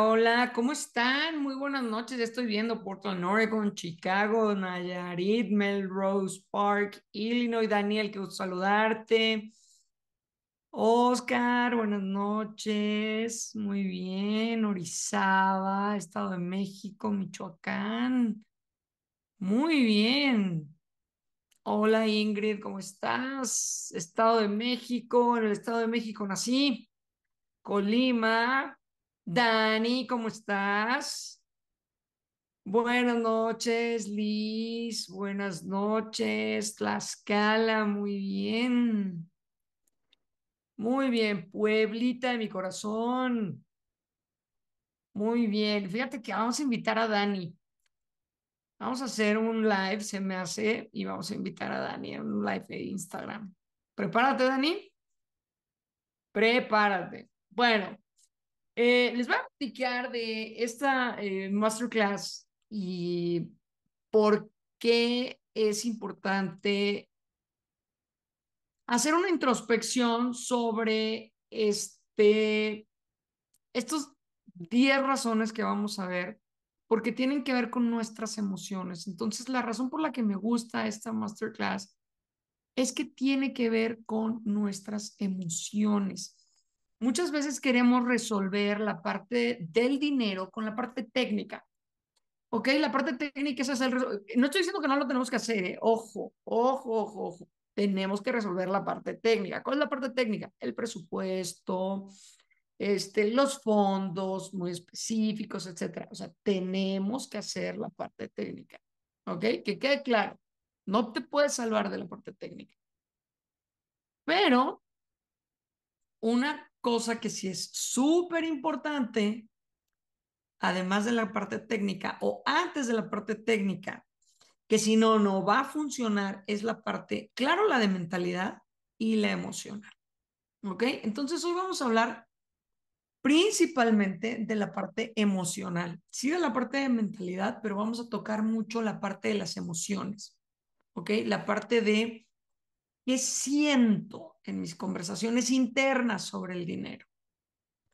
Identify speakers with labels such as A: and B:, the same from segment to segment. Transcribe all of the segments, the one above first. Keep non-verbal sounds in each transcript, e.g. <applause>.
A: Hola, ¿cómo están? Muy buenas noches. Estoy viendo Portland, Oregon, Chicago, Nayarit, Melrose Park, Illinois. Daniel, que gusto saludarte. Oscar, buenas noches. Muy bien. Orizaba, Estado de México, Michoacán. Muy bien. Hola Ingrid, ¿cómo estás? Estado de México, en el Estado de México nací. Colima, Dani, ¿cómo estás? Buenas noches, Liz. Buenas noches, Tlaxcala. Muy bien. Muy bien, Pueblita de mi corazón. Muy bien. Fíjate que vamos a invitar a Dani. Vamos a hacer un live, se me hace, y vamos a invitar a Dani a un live de Instagram. Prepárate, Dani. Prepárate. Bueno, eh, les voy a platicar de esta eh, masterclass y por qué es importante hacer una introspección sobre este, estos 10 razones que vamos a ver, porque tienen que ver con nuestras emociones. Entonces, la razón por la que me gusta esta masterclass es que tiene que ver con nuestras emociones. Muchas veces queremos resolver la parte del dinero con la parte técnica. ¿Ok? La parte técnica es hacer... No estoy diciendo que no lo tenemos que hacer, ¿eh? ojo, ojo, ojo, ojo. Tenemos que resolver la parte técnica. ¿Cuál es la parte técnica? El presupuesto, este, los fondos muy específicos, etcétera. O sea, tenemos que hacer la parte técnica. ¿Ok? Que quede claro. No te puedes salvar de la parte técnica. Pero una cosa que sí es súper importante, además de la parte técnica o antes de la parte técnica, que si no, no va a funcionar, es la parte, claro, la de mentalidad y la emocional. ¿Ok? Entonces hoy vamos a hablar principalmente de la parte emocional, sí de la parte de mentalidad, pero vamos a tocar mucho la parte de las emociones, ¿ok? La parte de qué siento, en mis conversaciones internas sobre el dinero.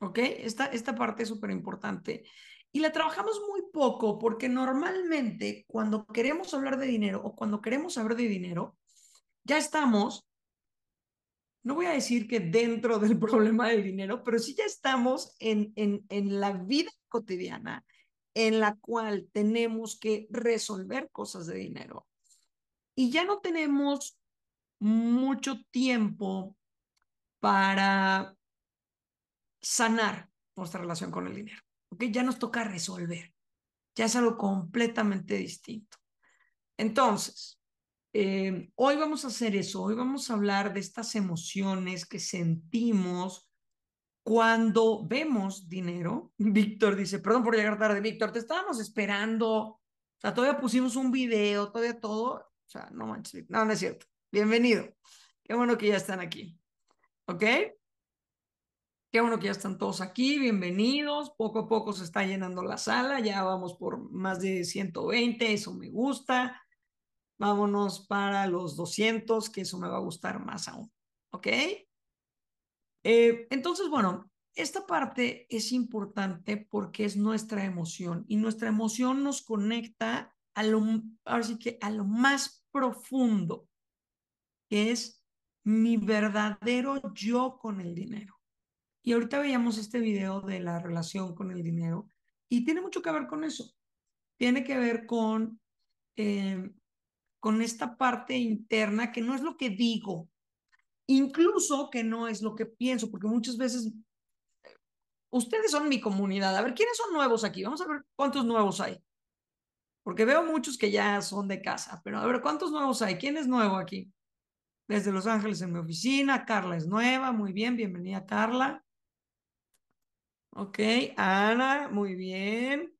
A: ¿Ok? Esta, esta parte es súper importante. Y la trabajamos muy poco porque normalmente cuando queremos hablar de dinero o cuando queremos saber de dinero, ya estamos, no voy a decir que dentro del <laughs> problema del dinero, pero sí ya estamos en, en, en la vida cotidiana en la cual tenemos que resolver cosas de dinero. Y ya no tenemos mucho tiempo para sanar nuestra relación con el dinero. okay? Ya nos toca resolver. Ya es algo completamente distinto. Entonces, eh, hoy vamos a hacer eso. Hoy vamos a hablar de estas emociones que sentimos cuando vemos dinero. <laughs> Víctor dice, perdón por llegar tarde, Víctor, te estábamos esperando. O sea, todavía pusimos un video, todavía todo. O sea, no manches, no, no es cierto. Bienvenido. Qué bueno que ya están aquí. ¿Ok? Qué bueno que ya están todos aquí, bienvenidos. Poco a poco se está llenando la sala, ya vamos por más de 120, eso me gusta. Vámonos para los 200, que eso me va a gustar más aún. ¿Ok? Eh, entonces, bueno, esta parte es importante porque es nuestra emoción y nuestra emoción nos conecta a lo, a lo más profundo es mi verdadero yo con el dinero. Y ahorita veíamos este video de la relación con el dinero y tiene mucho que ver con eso. Tiene que ver con, eh, con esta parte interna que no es lo que digo, incluso que no es lo que pienso, porque muchas veces ustedes son mi comunidad. A ver, ¿quiénes son nuevos aquí? Vamos a ver cuántos nuevos hay. Porque veo muchos que ya son de casa, pero a ver, ¿cuántos nuevos hay? ¿Quién es nuevo aquí? desde Los Ángeles en mi oficina. Carla es nueva, muy bien, bienvenida Carla. Ok, Ana, muy bien.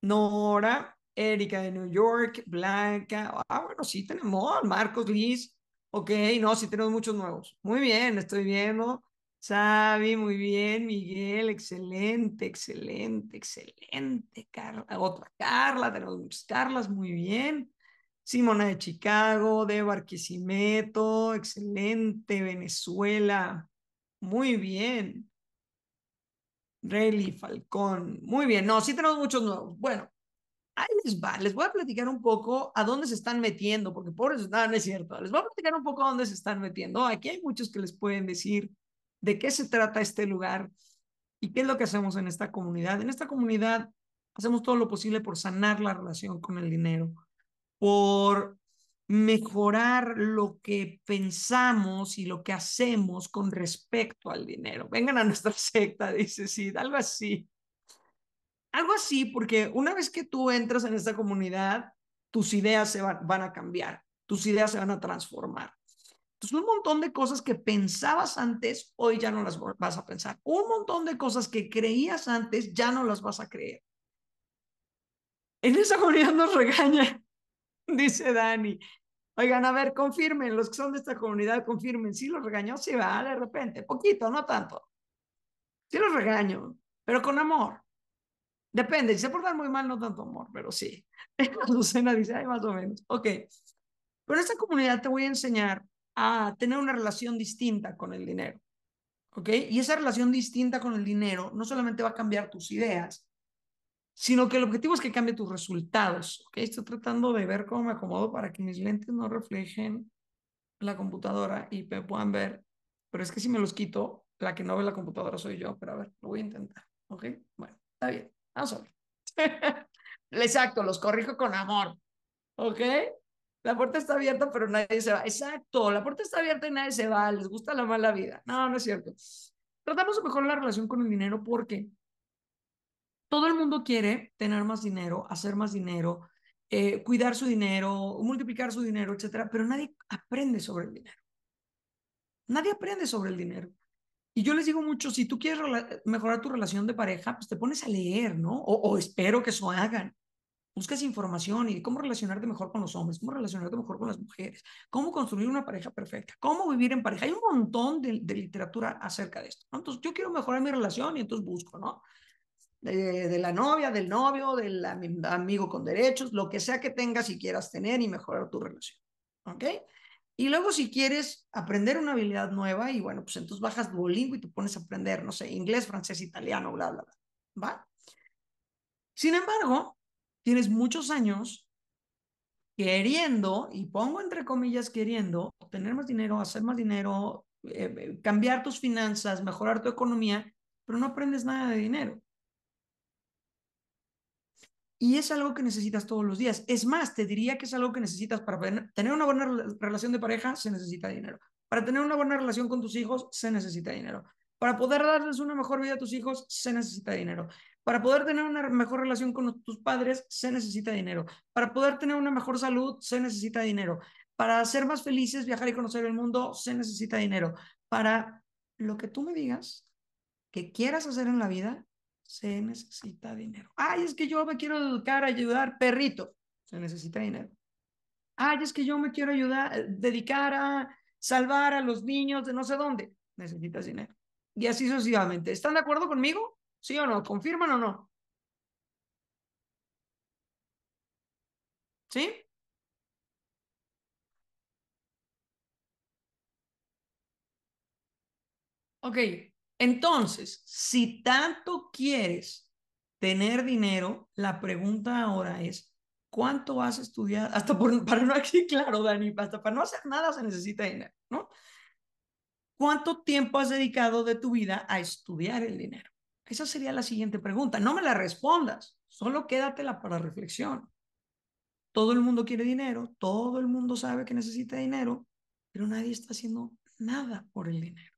A: Nora, Erika de New York, Blanca. Ah, bueno, sí tenemos, Marcos, Liz. Ok, no, sí tenemos muchos nuevos. Muy bien, estoy viendo. Xavi, muy bien, Miguel, excelente, excelente, excelente, Carla, otra Carla, tenemos muchas Carlas, muy bien. Simona de Chicago, de Barquisimeto, excelente, Venezuela, muy bien. Rayleigh Falcón, muy bien. No, sí tenemos muchos nuevos. Bueno, ahí les va, les voy a platicar un poco a dónde se están metiendo, porque por eso, no es cierto. Les voy a platicar un poco a dónde se están metiendo. Aquí hay muchos que les pueden decir de qué se trata este lugar y qué es lo que hacemos en esta comunidad. En esta comunidad hacemos todo lo posible por sanar la relación con el dinero por mejorar lo que pensamos y lo que hacemos con respecto al dinero. Vengan a nuestra <laughs> secta, dice Sid, algo así. Algo así, porque una vez que tú entras en esta comunidad, tus ideas se van, van a cambiar, tus ideas se van a transformar. Entonces, un montón de cosas que pensabas antes, hoy ya no las vas a pensar. Un montón de cosas que creías antes, ya no las vas a creer. En esa comunidad nos regaña <laughs> dice Dani. Oigan, a ver, confirmen, los que son de esta comunidad, confirmen, si ¿sí los regañó, se va, de repente, poquito, no tanto. Sí los regaño, pero con amor. Depende, si se portan muy mal, no tanto amor, pero sí. Lucena <laughs> dice, ay, más o menos. Ok. Pero esta comunidad te voy a enseñar a tener una relación distinta con el dinero. ¿Ok? Y esa relación distinta con el dinero no solamente va a cambiar tus ideas, sino que el objetivo es que cambie tus resultados. okay, Estoy tratando de ver cómo me acomodo para que mis lentes no reflejen la computadora y me puedan ver, pero es que si me los quito, la que no ve la computadora soy yo, pero a ver, lo voy a intentar. ¿Ok? Bueno, está bien, vamos a ver. <laughs> Exacto, los corrijo con amor. ¿Ok? La puerta está abierta, pero nadie se va. Exacto, la puerta está abierta y nadie se va. Les gusta la mala vida. No, no es cierto. Tratamos de mejorar la relación con el dinero porque todo el mundo quiere tener más dinero, hacer más dinero, eh, cuidar su dinero, multiplicar su dinero, etcétera, pero nadie aprende sobre el dinero. Nadie aprende sobre el dinero. Y yo les digo mucho, si tú quieres mejorar tu relación de pareja, pues te pones a leer, ¿no? O, espero que eso hagan. Buscas información y cómo relacionarte mejor con los hombres, cómo relacionarte mejor con las mujeres, cómo construir una pareja perfecta, cómo vivir en pareja. Hay un montón de, literatura acerca de esto. Entonces, yo quiero mejorar mi relación y entonces busco, ¿no? de, la novia, del novio, del amigo con derechos, lo que sea que tengas y quieras tener y mejorar tu relación. ¿Ok? Y luego si quieres aprender una habilidad nueva y bueno, pues entonces bajas Duolingo y te pones a aprender, no sé, inglés, francés, italiano, bla, bla, bla. ¿Va? Sin embargo, tienes muchos años queriendo, y pongo entre comillas queriendo, obtener más dinero, hacer más dinero, eh, eh, cambiar tus finanzas, mejorar tu economía, pero no aprendes nada de dinero. Y es algo que necesitas todos los días. Es más, te diría que es algo que necesitas para tener una buena relación de pareja, se necesita dinero. Para tener una buena relación con tus hijos, se necesita dinero. Para poder darles una mejor vida a tus hijos, se necesita dinero. Para poder tener una mejor relación con tus padres, se necesita dinero. Para poder tener una mejor salud, se necesita dinero. Para ser más felices, viajar y conocer el mundo, se necesita dinero. Para lo que tú me digas que quieras hacer en la vida, se necesita dinero. Ay, es que yo me quiero educar, ayudar, perrito, se necesita dinero. Ay, es que yo me quiero ayudar, eh, dedicar a salvar a los niños de no sé dónde, necesitas dinero. Y así sucesivamente. ¿Están de acuerdo conmigo? ¿Sí o no? ¿Confirman o no? ¿Sí? Ok, entonces, si tanto quieres tener dinero, la pregunta ahora es, ¿cuánto has estudiado? Hasta para no aquí, <laughs> claro, Dani, hasta para no hacer nada se necesita dinero, ¿no? ¿Cuánto tiempo has dedicado de tu vida a estudiar el dinero? Esa sería la siguiente pregunta. No me la respondas, solo quédatela para reflexión. Todo el mundo quiere dinero, todo el mundo sabe que necesita dinero, pero nadie está haciendo nada por el dinero.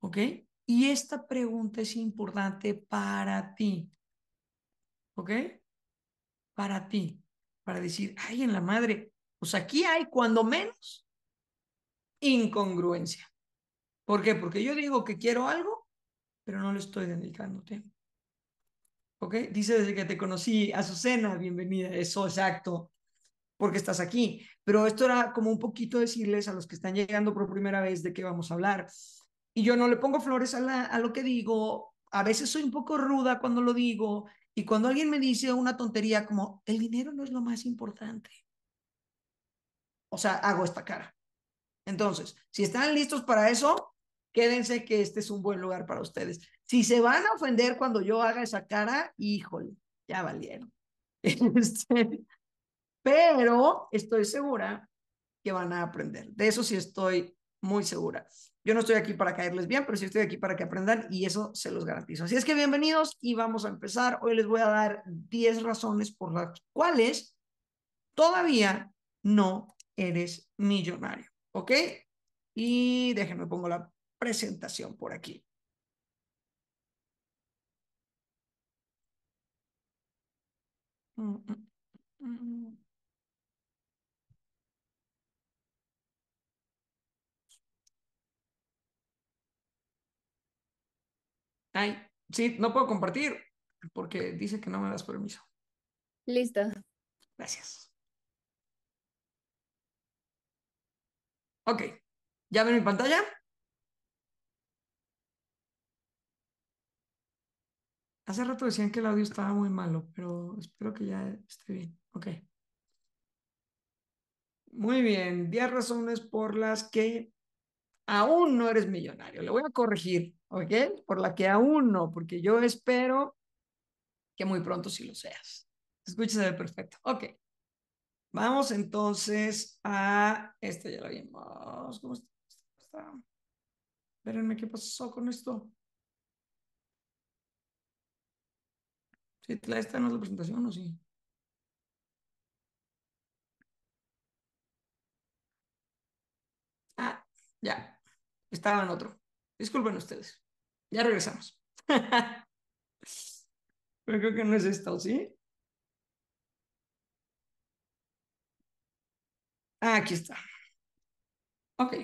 A: ¿Ok? Y esta pregunta es importante para ti. ¿Ok? Para ti. Para decir, ay, en la madre, pues aquí hay cuando menos incongruencia. ¿Por qué? Porque yo digo que quiero algo, pero no lo estoy dedicándote, ¿Ok? Dice desde que te conocí, Azucena, bienvenida, eso exacto, porque estás aquí. Pero esto era como un poquito decirles a los que están llegando por primera vez de qué vamos a hablar y yo no le pongo flores a, lo que digo, a veces soy un poco ruda cuando lo digo, y cuando alguien me dice una tontería como, el dinero no es lo más importante, o sea, hago esta cara. Entonces, si están listos para eso, quédense que este es un buen lugar para ustedes. Si se van a ofender cuando yo haga esa cara, híjole, ya valieron. <laughs> Este, pero estoy segura que van a aprender. De eso sí estoy muy segura. Yo no estoy aquí para caerles bien, pero sí estoy aquí para que aprendan y eso se los garantizo. Así es que bienvenidos y vamos a empezar. Hoy les voy a dar 10 razones por las cuales todavía no eres millonario. ¿Ok? Y déjenme pongo la presentación por aquí. Mm, mm, mm, Ay, sí, no puedo compartir porque dice que no me das permiso. Listo. Gracias. Ok, ¿ya ven mi pantalla? Hace rato decían que el audio estaba muy malo, pero espero que ya esté bien. Ok. Muy bien, 10 razones por las que aún no eres millonario. Le voy a corregir, ¿ok? Por la que aún no, porque yo espero que muy pronto sí lo seas. Escúchese perfecto. Ok. Vamos entonces a... Este ya lo vimos. ¿Cómo está? Espérenme, ¿qué pasó con esto? ¿Sí, ¿Esta no es la presentación o sí? Ah, ya estaba en otro. Disculpen ustedes. Ya regresamos. <laughs> Pero creo que no es esto, ¿sí? Ah, aquí está. Ok.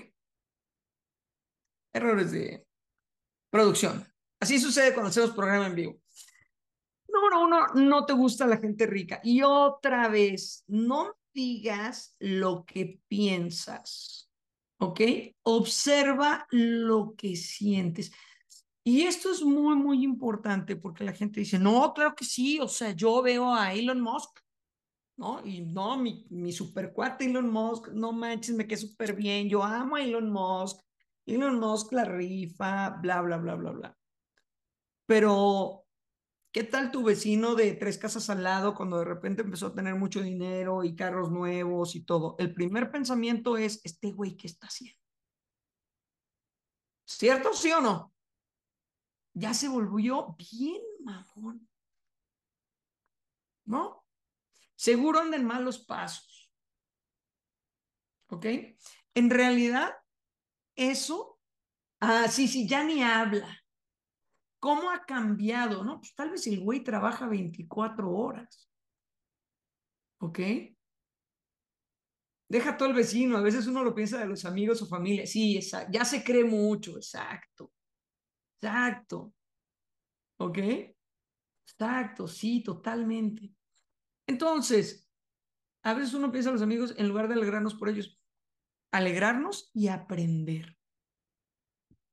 A: Errores de producción. Así sucede cuando hacemos programa en vivo. Número uno, no te gusta la gente rica. Y otra vez, no digas lo que piensas. ¿ok? Observa lo que sientes. Y esto es muy, muy importante porque la gente dice, no, claro que sí, o sea, yo veo a Elon Musk, ¿no? Y no, mi, mi super Elon Musk, no manches, me quedé súper bien, yo amo a Elon Musk, Elon Musk la rifa, bla, bla, bla, bla, bla. Pero ¿Qué tal tu vecino de tres casas al lado cuando de repente empezó a tener mucho dinero y carros nuevos y todo? El primer pensamiento es, este güey, ¿qué está haciendo? ¿Cierto, sí o no? Ya se volvió bien mamón. ¿No? Seguro andan malos pasos. ¿Ok? En realidad, eso, ah, sí, sí, ya ni habla. ¿Cómo ha cambiado? No, pues tal vez el güey trabaja 24 horas. ¿Ok? Deja todo el vecino. A veces uno lo piensa de los amigos o familia. Sí, ya se cree mucho. Exacto. Exacto. ¿Ok? Exacto, sí, totalmente. Entonces, a veces uno piensa a los amigos, en lugar de alegrarnos por ellos, alegrarnos y aprender.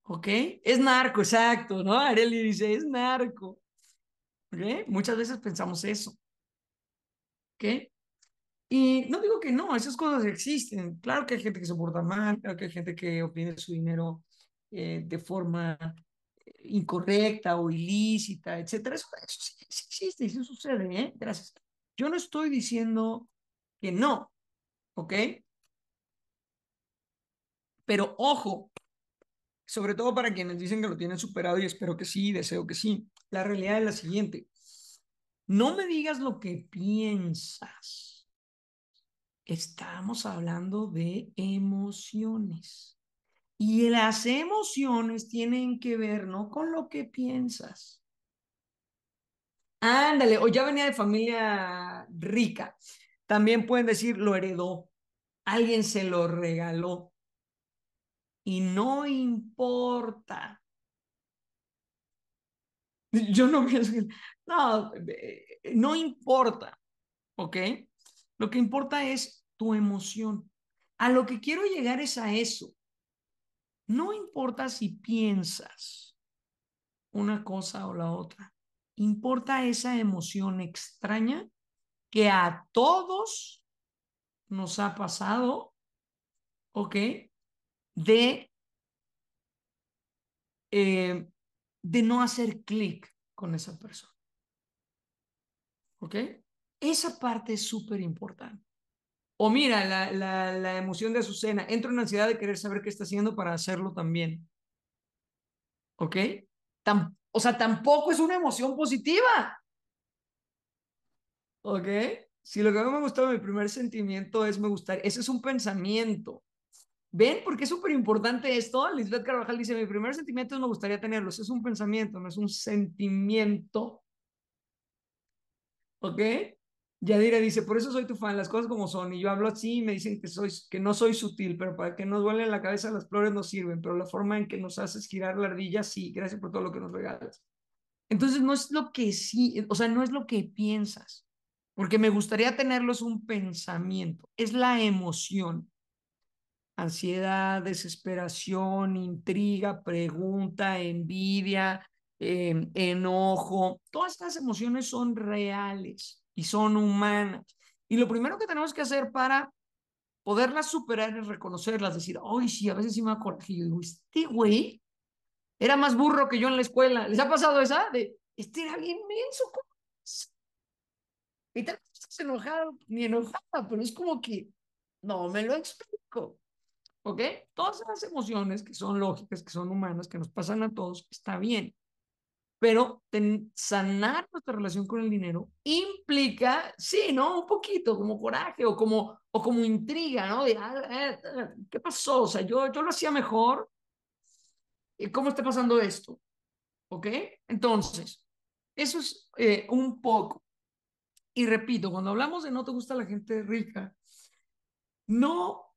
A: ¿ok? Es narco, exacto, ¿no? Areli dice, es narco. ¿Ok? Muchas veces pensamos eso. ¿Ok? Y no digo que no, esas cosas existen. Claro que hay gente que se porta mal, claro que hay gente que obtiene su dinero eh, de forma eh, incorrecta o ilícita, etcétera. Eso, sí, existe y sucede, ¿eh? Gracias. Yo no estoy diciendo que no, ¿ok? Pero ojo, sobre todo para quienes dicen que lo tienen superado y espero que sí, deseo que sí. La realidad es la siguiente. No me digas lo que piensas. Estamos hablando de emociones. Y las emociones tienen que ver no con lo que piensas. Ándale, o ya venía de familia rica. También pueden decir, lo heredó, alguien se lo regaló y no importa. <laughs> Yo no pienso que, <laughs> no, eh, eh, no importa, ¿ok? Lo que importa es tu emoción. A lo que quiero llegar es a eso. No importa si piensas una cosa o la otra. Importa esa emoción extraña que a todos nos ha pasado, ¿ok? de, eh, de no hacer clic con esa persona. ¿Ok? Esa parte es súper importante. O mira, la, emoción de Azucena, entro en ansiedad de querer saber qué está haciendo para hacerlo también. ¿Ok? o sea, tampoco es una emoción positiva. ¿Ok? Si lo que a mí me gustó, mi primer sentimiento es me gustar, ese es un pensamiento. ¿Ven porque es súper importante esto? Lisbeth Carvajal dice, mi primer sentimiento me gustaría tenerlos. Es un pensamiento, no es un sentimiento. ¿Ok? Yadira dice, por eso soy tu fan, las cosas como son. Y yo hablo así y me dicen que, soy, que no soy sutil, pero para que nos duele la cabeza las flores no sirven, pero la forma en que nos haces girar la ardilla, sí, gracias por todo lo que nos regalas. Entonces no es lo que sí, o sea, no es lo que piensas, porque me gustaría tenerlos un pensamiento, es la emoción ansiedad, desesperación, intriga, pregunta, envidia, em, enojo. Todas estas emociones son reales y son humanas. Y lo primero que tenemos que hacer para poderlas superar es reconocerlas, decir, ¡Ay, sí, a veces sí me acuerdo. que yo digo, este güey era más burro que yo en la escuela. ¿Les ha pasado esa? De, este era bien menso, ¿cómo es? Y tal vez estás enojado, ni enojada, pero es como que, no me lo explico. ¿Ok? Todas esas emociones que son lógicas, que son humanas, que nos pasan a todos, está bien. Pero sanar nuestra relación con el dinero implica, sí, ¿no? Un poquito, como coraje o como, o como intriga, ¿no? De, ah, eh, eh, ¿qué pasó? O sea, yo, yo lo hacía mejor. ¿Cómo está pasando esto? ¿Ok? Entonces, eso es eh, un poco. Y repito, cuando hablamos de no te gusta la gente rica, no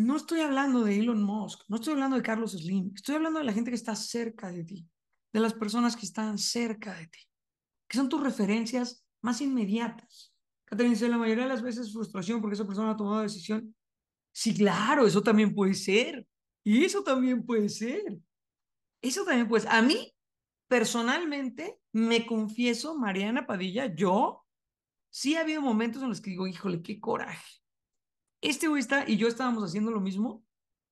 A: no estoy hablando de Elon Musk, no estoy hablando de Carlos Slim, estoy hablando de la gente que está cerca de ti, de las personas que están cerca de ti, que son tus referencias más inmediatas. Catherine dice, la mayoría de las veces frustración porque esa persona ha tomado decisión. Sí, claro, eso también puede ser. Y eso también puede ser. Eso también puede ser. A mí, personalmente, me confieso, Mariana Padilla, yo, sí ha habido momentos en los que digo, híjole, qué coraje este güey y yo estábamos haciendo lo mismo,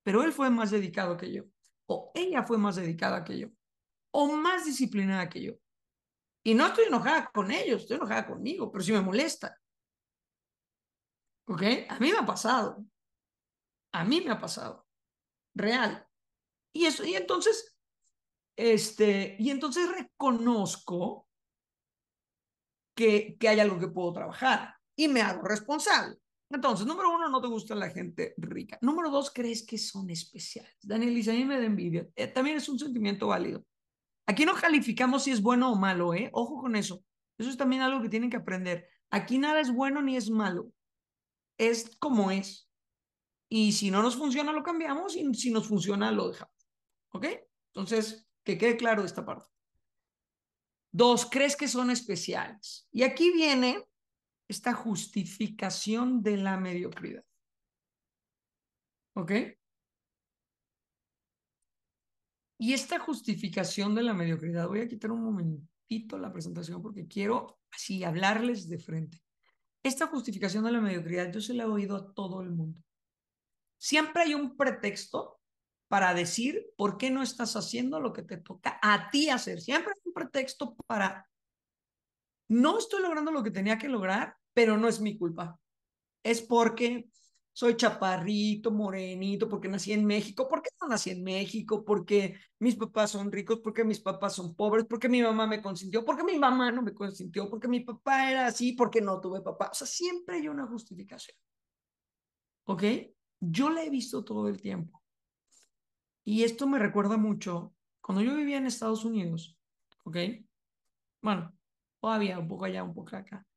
A: pero él fue más dedicado que yo, o ella fue más dedicada que yo, o más disciplinada que yo. Y no estoy enojada con ellos, estoy enojada conmigo, pero sí me molesta. ¿Ok? A mí me ha pasado. A mí me ha pasado. Real. Y, eso, y entonces, este, y entonces reconozco que, que hay algo que puedo trabajar y me hago responsable. Entonces, número uno, no te gusta la gente rica. Número dos, crees que son especiales. Daniel, y a mí me da envidia. Eh, también es un sentimiento válido. Aquí no calificamos si es bueno o malo, ¿eh? Ojo con eso. Eso es también algo que tienen que aprender. Aquí nada es bueno ni es malo. Es como es. Y si no nos funciona, lo cambiamos. Y si nos funciona, lo dejamos. ¿Ok? Entonces, que quede claro esta parte. Dos, crees que son especiales. Y aquí viene esta justificación de la mediocridad. ¿Ok? Y esta justificación de la mediocridad, voy a quitar un momentito la presentación porque quiero así hablarles de frente. Esta justificación de la mediocridad yo se la he oído a todo el mundo. Siempre hay un pretexto para decir por qué no estás haciendo lo que te toca a ti hacer. Siempre hay un pretexto para no estoy logrando lo que tenía que lograr pero no es mi culpa. Es porque soy chaparrito, morenito, porque nací en México, porque no nací en México, porque mis papás son ricos, porque mis papás son pobres, porque mi mamá me consintió, porque mi mamá no me consintió, porque mi papá era así, porque no tuve papá. O sea, siempre hay una justificación. ¿Ok? Yo la he visto todo el tiempo. Y esto me recuerda mucho cuando yo vivía en Estados Unidos, ¿ok? Bueno, todavía un poco allá, un poco acá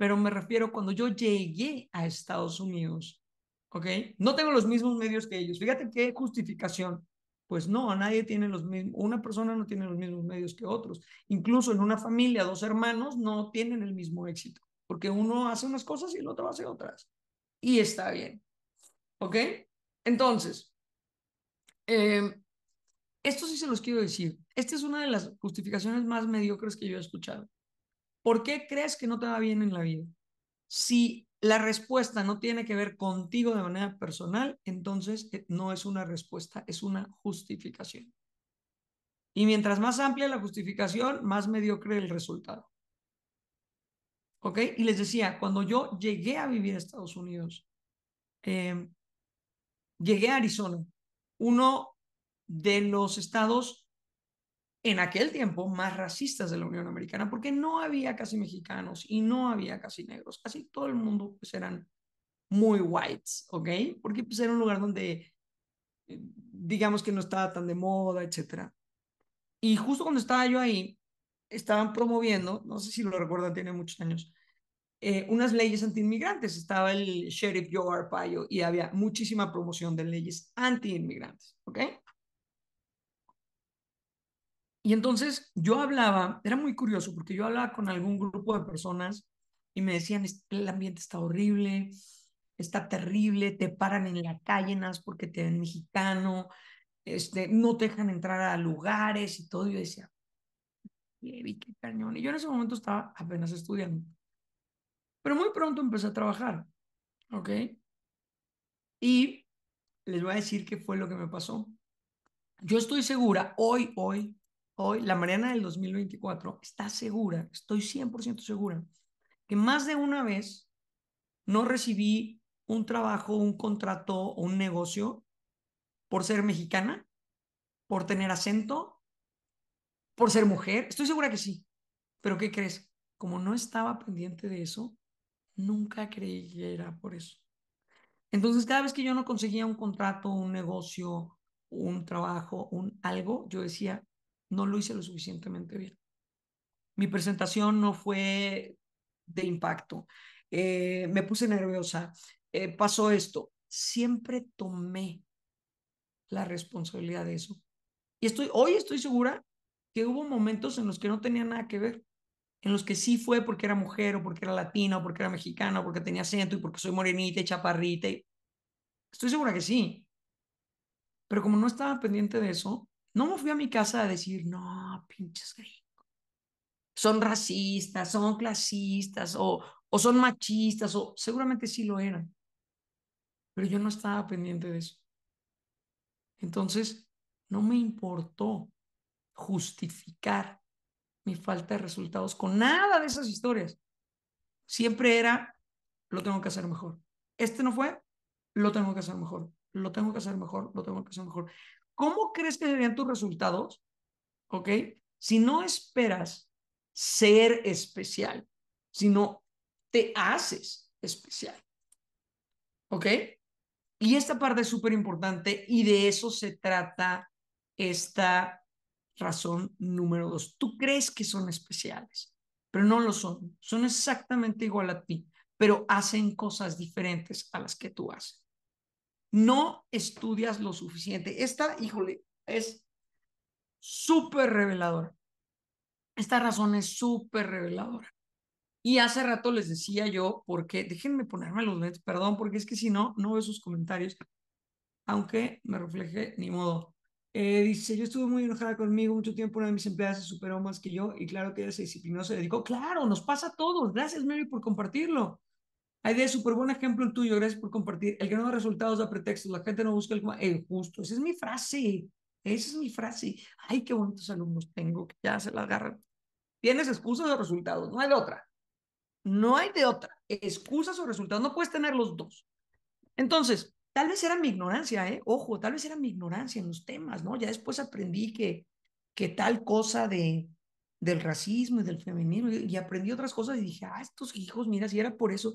A: pero me refiero cuando yo llegué a Estados Unidos, ¿ok? No tengo los mismos medios que ellos. Fíjate qué justificación. Pues no, a nadie tiene los mismos, una persona no tiene los mismos medios que otros. Incluso en una familia, dos hermanos no tienen el mismo éxito, porque uno hace unas cosas y el otro hace otras. Y está bien. ¿Ok? Entonces, eh, esto sí se los quiero decir. Esta es una de las justificaciones más mediocres que yo he escuchado. ¿Por qué crees que no te va bien en la vida? Si la respuesta no tiene que ver contigo de manera personal, entonces eh, no es una respuesta, es una justificación. Y mientras más amplia la justificación, más mediocre el resultado. ¿Ok? Y les decía, cuando yo llegué a vivir a Estados Unidos, em, llegué a Arizona, uno de los estados en aquel tiempo más racistas de la Unión Americana, porque no había casi mexicanos y no había casi negros. Casi todo el mundo pues eran muy whites, ¿ok? Porque pues era un lugar donde eh, digamos que no estaba tan de moda, etcétera. Y justo cuando estaba yo ahí, estaban promoviendo, no sé si lo recuerdan, tiene muchos años, eh, unas leyes anti-inmigrantes. Estaba el sheriff Joe Arpaio y había muchísima promoción de leyes anti- inmigrantes, ¿ok? Y entonces yo hablaba, era muy curioso porque yo hablaba con algún grupo de personas y me decían, el ambiente está horrible, está terrible, te paran en la calle porque te ven mexicano, este, no te dejan entrar a lugares y todo. Y yo decía, qué cañón. Y yo en ese momento estaba apenas estudiando. Pero muy pronto empecé a trabajar, ¿ok? Y les voy a decir qué fue lo que me pasó. Yo estoy segura, hoy, hoy, hoy, la Mariana del 2024, está segura, estoy 100% segura, que más de una vez no recibí un trabajo, un contrato o un negocio por ser mexicana, por tener acento, por ser mujer. Estoy segura que sí. Pero ¿qué crees? Como no estaba pendiente de eso, nunca creyera por eso. Entonces, cada vez que yo no conseguía un contrato, un negocio, un trabajo, un algo, yo decía, no lo hice lo suficientemente bien. Mi presentación no fue de impacto. Eh, me puse nerviosa. Eh, pasó esto. Siempre tomé la responsabilidad de eso. Y estoy, hoy estoy segura que hubo momentos en los que no tenía nada que ver, en los que sí fue porque era mujer o porque era latina o porque era mexicana o porque tenía acento y porque soy morenita y chaparrita. Estoy segura que sí. Pero como no estaba pendiente de eso, no me fui a mi casa a decir, no, pinches gringos. Son racistas, son clasistas o, o son machistas o seguramente sí lo eran. Pero yo no estaba pendiente de eso. Entonces, no me importó justificar mi falta de resultados con nada de esas historias. Siempre era, lo tengo que hacer mejor. Este no fue, lo tengo que hacer mejor. Lo tengo que hacer mejor, lo tengo que hacer mejor. ¿Cómo crees que serían tus resultados? ¿Ok? Si no esperas ser especial, sino te haces especial. ¿Ok? Y esta parte es súper importante y de eso se trata esta razón número dos. Tú crees que son especiales, pero no lo son. Son exactamente igual a ti, pero hacen cosas diferentes a las que tú haces no estudias lo suficiente. Esta, híjole, es súper reveladora. Esta razón es súper reveladora. Y hace rato les decía yo, porque déjenme ponerme los lentes, perdón, porque es que si no, no veo sus comentarios, aunque me refleje ni modo. Eh, dice, yo estuve muy enojada conmigo mucho tiempo, una de mis empleadas se superó más que yo y claro que ella se disciplinó, se dedicó. Claro, nos pasa a todos. Gracias, Mary, por compartirlo. Hay de súper buen ejemplo el tuyo, gracias por compartir. El que no da resultados da pretextos, la gente no busca el justo. Esa es mi frase, esa es mi frase. Ay, qué bonitos alumnos tengo, que ya se la agarran. Tienes excusas o resultados, no hay de otra. No hay de otra. Excusas o resultados, no puedes tener los dos. Entonces, tal vez era mi ignorancia, ¿eh? Ojo, tal vez era mi ignorancia en los temas, ¿no? Ya después aprendí que, que tal cosa de, del racismo y del feminismo, y aprendí otras cosas y dije, ah, estos hijos, mira, si era por eso,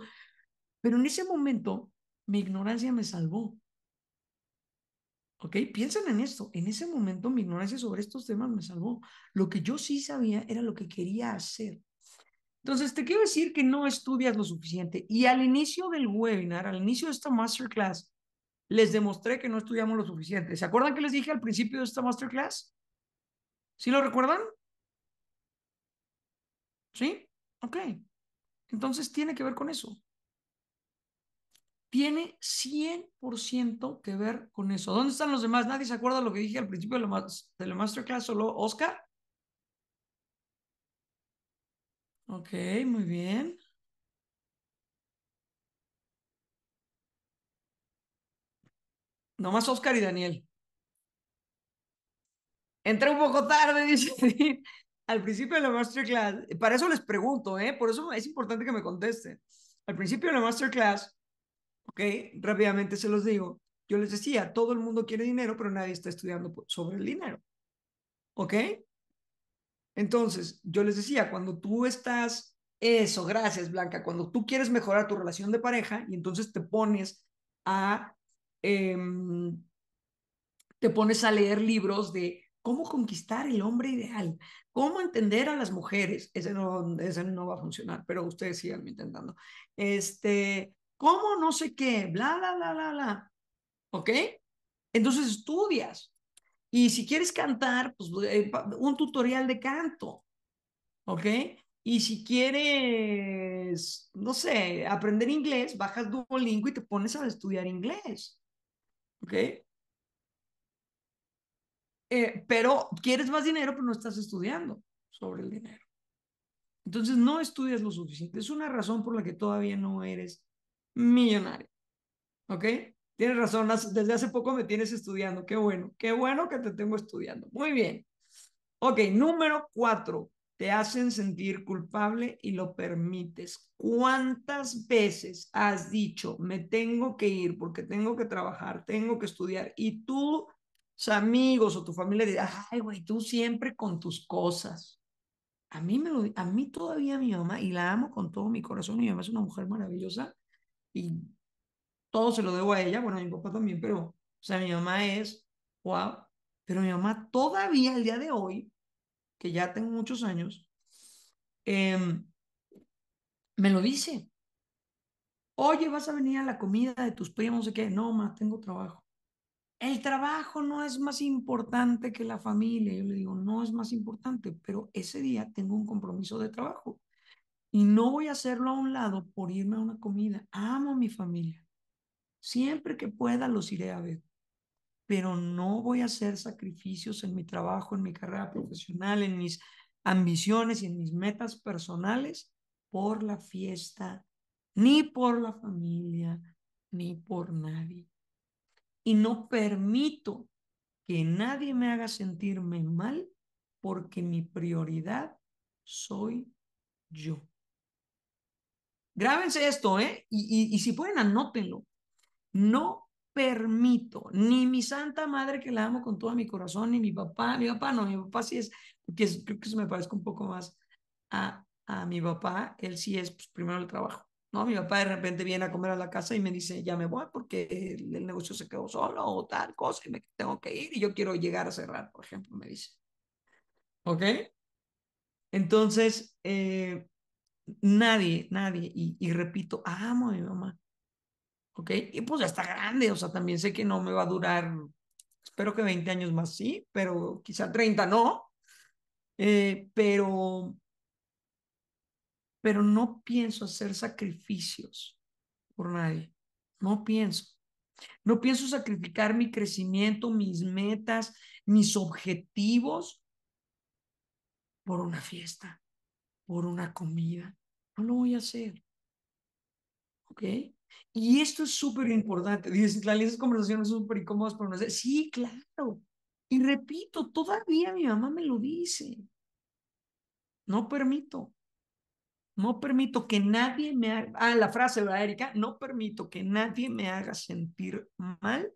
A: pero en ese momento, mi ignorancia me salvó. ¿Ok? Piensen en esto. En ese momento, mi ignorancia sobre estos temas me salvó. Lo que yo sí sabía era lo que quería hacer. Entonces, te quiero decir que no estudias lo suficiente. Y al inicio del webinar, al inicio de esta masterclass, les demostré que no estudiamos lo suficiente. ¿Se acuerdan que les dije al principio de esta masterclass? ¿Sí lo recuerdan? ¿Sí? Ok. Entonces tiene que ver con eso tiene 100% que ver con eso. ¿Dónde están los demás? ¿Nadie se acuerda de lo que dije al principio de la, de la masterclass? ¿Solo Oscar? Ok, muy bien. Nomás Oscar y Daniel. Entré un poco tarde, <laughs> dice al principio de la masterclass. Para eso les pregunto, ¿eh? Por eso es importante que me contesten. Al principio de la masterclass ¿ok? Rápidamente se los digo. Yo les decía, todo el mundo quiere dinero, pero nadie está estudiando sobre el dinero, ¿ok? Entonces, yo les decía, cuando tú estás, eso, gracias Blanca, cuando tú quieres mejorar tu relación de pareja y entonces te pones a, em, te pones a leer libros de cómo conquistar el hombre ideal, cómo entender a las mujeres, ese no, ese no va a funcionar, pero ustedes sigan intentando. Este, ¿Cómo no sé qué? Bla, bla, bla, bla, bla. ¿Ok? Entonces estudias. Y si quieres cantar, pues eh, un tutorial de canto. ¿Ok? Y si quieres, no sé, aprender inglés, bajas Duolingo y te pones a estudiar inglés. ¿Ok? Eh, pero quieres más dinero, pero no estás estudiando sobre el dinero. Entonces no estudias lo suficiente. Es una razón por la que todavía no eres millonario. ¿Ok? Tienes razón, desde hace poco me tienes estudiando. Qué bueno, qué bueno que te tengo estudiando. Muy bien. Ok, número cuatro, te hacen sentir culpable y lo permites. ¿Cuántas veces has dicho, me tengo que ir porque tengo que trabajar, tengo que estudiar? Y tus amigos o tu familia dicen, ay, güey, tú siempre con tus cosas. A mí, me lo, a mí todavía mi mamá, y la amo con todo mi corazón, mi mamá es una mujer maravillosa, y todo se lo debo a ella, bueno, a mi papá también, pero, o sea, mi mamá es, wow, pero mi mamá todavía al día de hoy, que ya tengo muchos años, em, me lo dice. Oye, vas a venir a la comida de tus primos, no sé qué. No, mamá tengo trabajo. El trabajo no es más importante que la familia. Yo le digo, no es más importante, pero ese día tengo un compromiso de trabajo. Y no voy a hacerlo a un lado por irme a una comida. Amo a mi familia. Siempre que pueda los iré a ver. Pero no voy a hacer sacrificios en mi trabajo, en mi carrera profesional, en mis ambiciones y en mis metas personales por la fiesta, ni por la familia, ni por nadie. Y no permito que nadie me haga sentirme mal porque mi prioridad soy yo. Grábense esto, ¿eh? Y, si pueden, anótenlo. No permito, ni mi santa madre que la amo con todo mi corazón, ni mi papá, mi papá no, mi papá sí es, porque creo que se me parece un poco más a, a mi papá, él sí es pues, primero el trabajo, ¿no? Mi papá de repente viene a comer a la casa y me dice, ya me voy porque el, el negocio se quedó solo o tal cosa y me tengo que ir y yo quiero llegar a cerrar, por ejemplo, me dice. ¿Ok? Entonces, eh, nadie, nadie, y, repito, amo a mi mamá. ¿Ok? Y pues ya está grande, o sea, también sé que no me va a durar, espero que 20 años más, sí, pero quizá 30 no. Eh, pero, pero no pienso hacer sacrificios por nadie. No pienso. No pienso sacrificar mi crecimiento, mis metas, mis objetivos por una fiesta por una comida. No lo voy a hacer. ¿Ok? Y esto es súper importante. Dices, claro, conversaciones son súper incómodas, pero no sé. Sí, claro. Y repito, todavía mi mamá me lo dice. No permito. No permito que nadie me haga. Ah, la frase, la Erika? No permito que nadie me haga sentir mal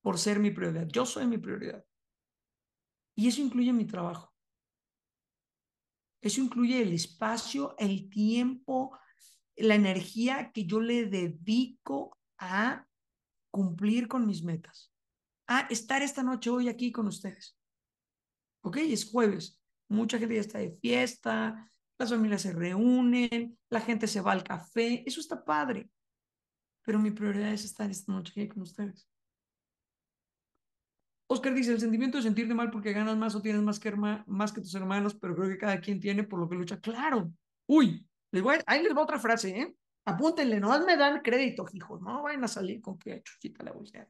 A: por ser mi prioridad. Yo soy mi prioridad. Y eso incluye mi trabajo. Eso incluye el espacio, el tiempo, la energía que yo le dedico a cumplir con mis metas, a estar esta noche hoy aquí con ustedes. ¿Ok? Es jueves. Mucha gente ya está de fiesta, las familias se reúnen, la gente se va al café. Eso está padre. Pero mi prioridad es estar esta noche aquí con ustedes. Oscar dice, el sentimiento de sentirte mal porque ganas más o tienes más que, tus hermanos, pero creo que cada quien tiene por lo que lucha. Claro. Uy, voy ahí les va otra frase, ¿eh? Apúntenle, no me dan crédito, hijos, no vayan a salir con que chuchita la bolsa.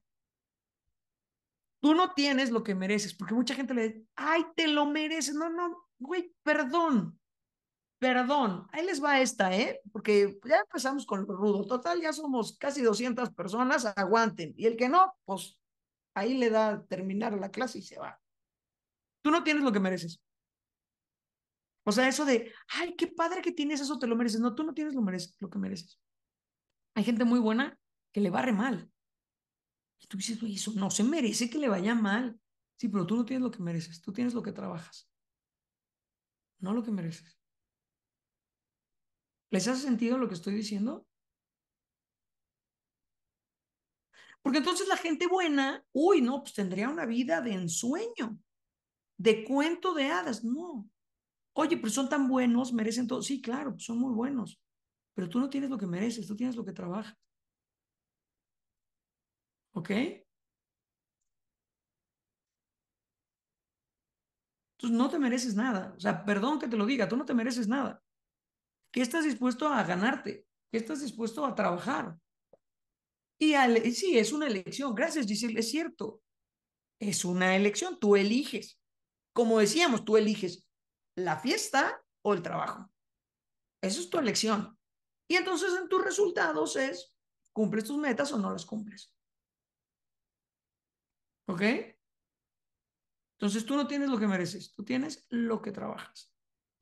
A: Tú no tienes lo que mereces, porque mucha gente le dice, ay, te lo mereces. No, no, güey, perdón, perdón. Ahí les va esta, ¿eh? Porque ya empezamos con lo rudo. Total, ya somos casi 200 personas, aguanten. Y el que no, pues ahí le da a terminar la clase y se va. Tú no tienes lo que mereces. O sea, eso de, ay, qué padre que tienes eso, te lo mereces. No, tú no tienes lo, mereces, lo que mereces. Hay gente muy buena que le barre mal. Y tú dices, eso no se merece que le vaya mal. Sí, pero tú no tienes lo que mereces, tú tienes lo que trabajas. No lo que mereces. ¿Les hace sentido lo que estoy diciendo? Porque entonces la gente buena, uy, no, pues tendría una vida de ensueño, de cuento de hadas, no. Oye, pero son tan buenos, merecen todo. Sí, claro, son muy buenos, pero tú no tienes lo que mereces, tú tienes lo que trabajas. ¿Ok? Entonces no te mereces nada. O sea, perdón que te lo diga, tú no te mereces nada. ¿Qué estás dispuesto a ganarte? ¿Qué estás dispuesto a trabajar? Y sí, es una elección. Gracias, Giselle, es cierto. Es una elección, tú eliges. Como decíamos, tú eliges la fiesta o el trabajo. Esa es tu elección. Y entonces en tus resultados es, ¿cumples tus metas o no las cumples? ¿Ok? Entonces tú no tienes lo que mereces, tú tienes lo que trabajas.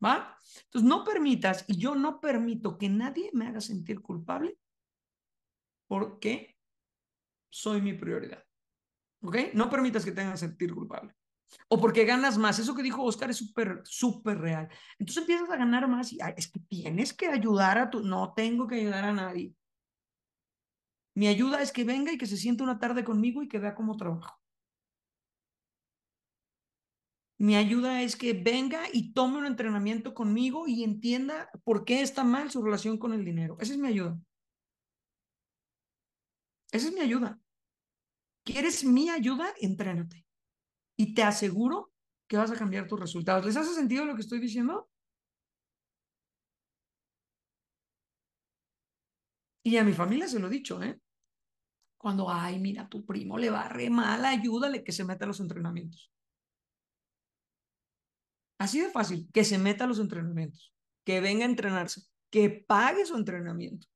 A: ¿Va? Entonces no permitas, y yo no permito que nadie me haga sentir culpable porque soy mi prioridad. ¿Ok? No permitas que te hagan sentir culpable. O porque ganas más. Eso que dijo Oscar es súper, súper real. Entonces empiezas a ganar más y es que tienes que ayudar a tu... No tengo que ayudar a nadie. Mi ayuda es que venga y que se siente una tarde conmigo y que vea cómo trabajo. Mi ayuda es que venga y tome un entrenamiento conmigo y entienda por qué está mal su relación con el dinero. Esa es mi ayuda. Esa es mi ayuda. ¿Quieres mi ayuda? Entrénate. Y te aseguro que vas a cambiar tus resultados. ¿Les hace sentido lo que estoy diciendo? Y a mi familia se lo he dicho, ¿eh? Cuando, ay, mira, tu primo le va re mal, ayúdale que se meta a los entrenamientos. Así de fácil, que se meta a los entrenamientos, que venga a entrenarse, que pague su entrenamiento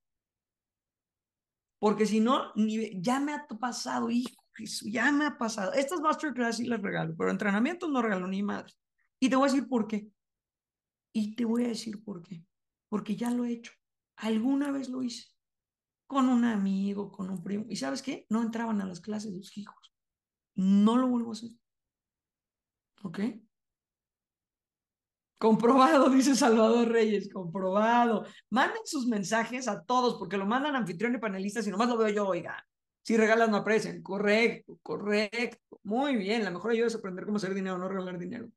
A: porque si no, ya me ha pasado, hijo, Jesús, ya me ha pasado. Estas masterclass sí las regalo, pero entrenamientos no regalo ni madre. Y te voy a decir por qué. Y te voy a decir por qué. Porque ya lo he hecho. Alguna vez lo hice. Con un amigo, con un primo. ¿Y sabes qué? No entraban a las clases los hijos. No lo vuelvo a hacer. ¿Ok? Comprobado, dice Salvador Reyes, comprobado. Manden sus mensajes a todos, porque lo mandan anfitrión y panelistas y nomás lo veo yo, oiga. Si regalas no aprecian. Correcto, correcto. Muy bien, la mejor ayuda es aprender cómo hacer dinero, no regalar dinero.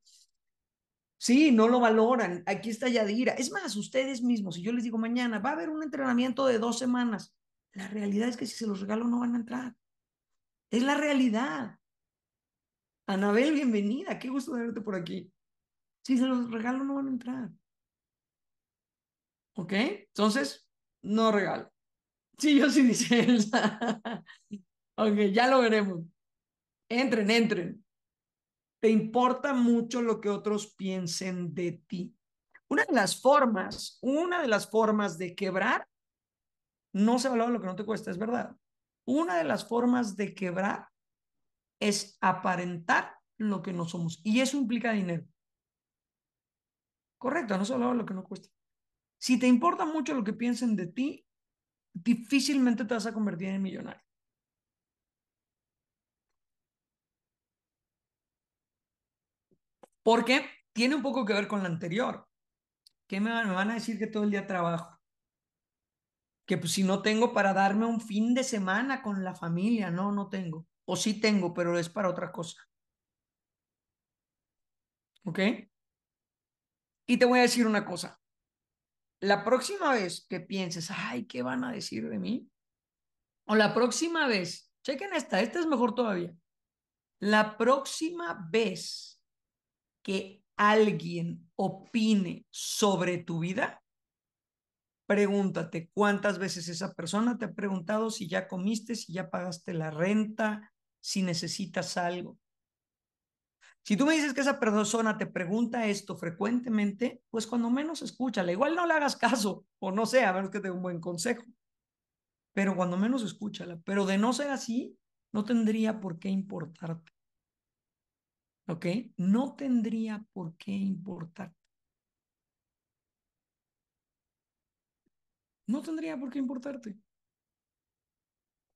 A: Sí, no lo valoran. Aquí está Yadira. Es más, ustedes mismos, si yo les digo mañana, va a haber un entrenamiento de dos semanas, la realidad es que si se los regalo no van a entrar. Es la realidad. Anabel, bienvenida. Qué gusto verte por aquí. Si se los regalo, no van a entrar. ¿Ok? Entonces, no regalo. Sí, yo sí, dice Elsa. <laughs> ok, ya lo veremos. Entren, entren. Te importa mucho lo que otros piensen de ti. Una de las formas, una de las formas de quebrar, no se de lo que no te cuesta, es verdad. Una de las formas de quebrar es aparentar lo que no somos. Y eso implica dinero. Correcto, no solo lo que no cuesta. Si te importa mucho lo que piensen de ti, difícilmente te vas a convertir en millonario. Porque tiene un poco que ver con la anterior. ¿Qué me van, a decir que todo el día trabajo? Que pues, si no tengo para darme un fin de semana con la familia, no, no tengo. O sí tengo, pero es para otra cosa. ¿Ok? Y te voy a decir una cosa. La próxima vez que pienses, ay, ¿qué van a decir de mí? O la próxima vez, chequen esta, esta es mejor todavía. La próxima vez que alguien opine sobre tu vida, pregúntate cuántas veces esa persona te ha preguntado si ya comiste, si ya pagaste la renta, si necesitas algo. Si tú me dices que esa persona te pregunta esto frecuentemente, pues cuando menos escúchala. Igual no le hagas caso, o no sé, a ver que te dé un buen consejo. Pero cuando menos escúchala. Pero de no ser así, no tendría por qué importarte. ¿Ok? No tendría por qué importarte. No tendría por qué importarte.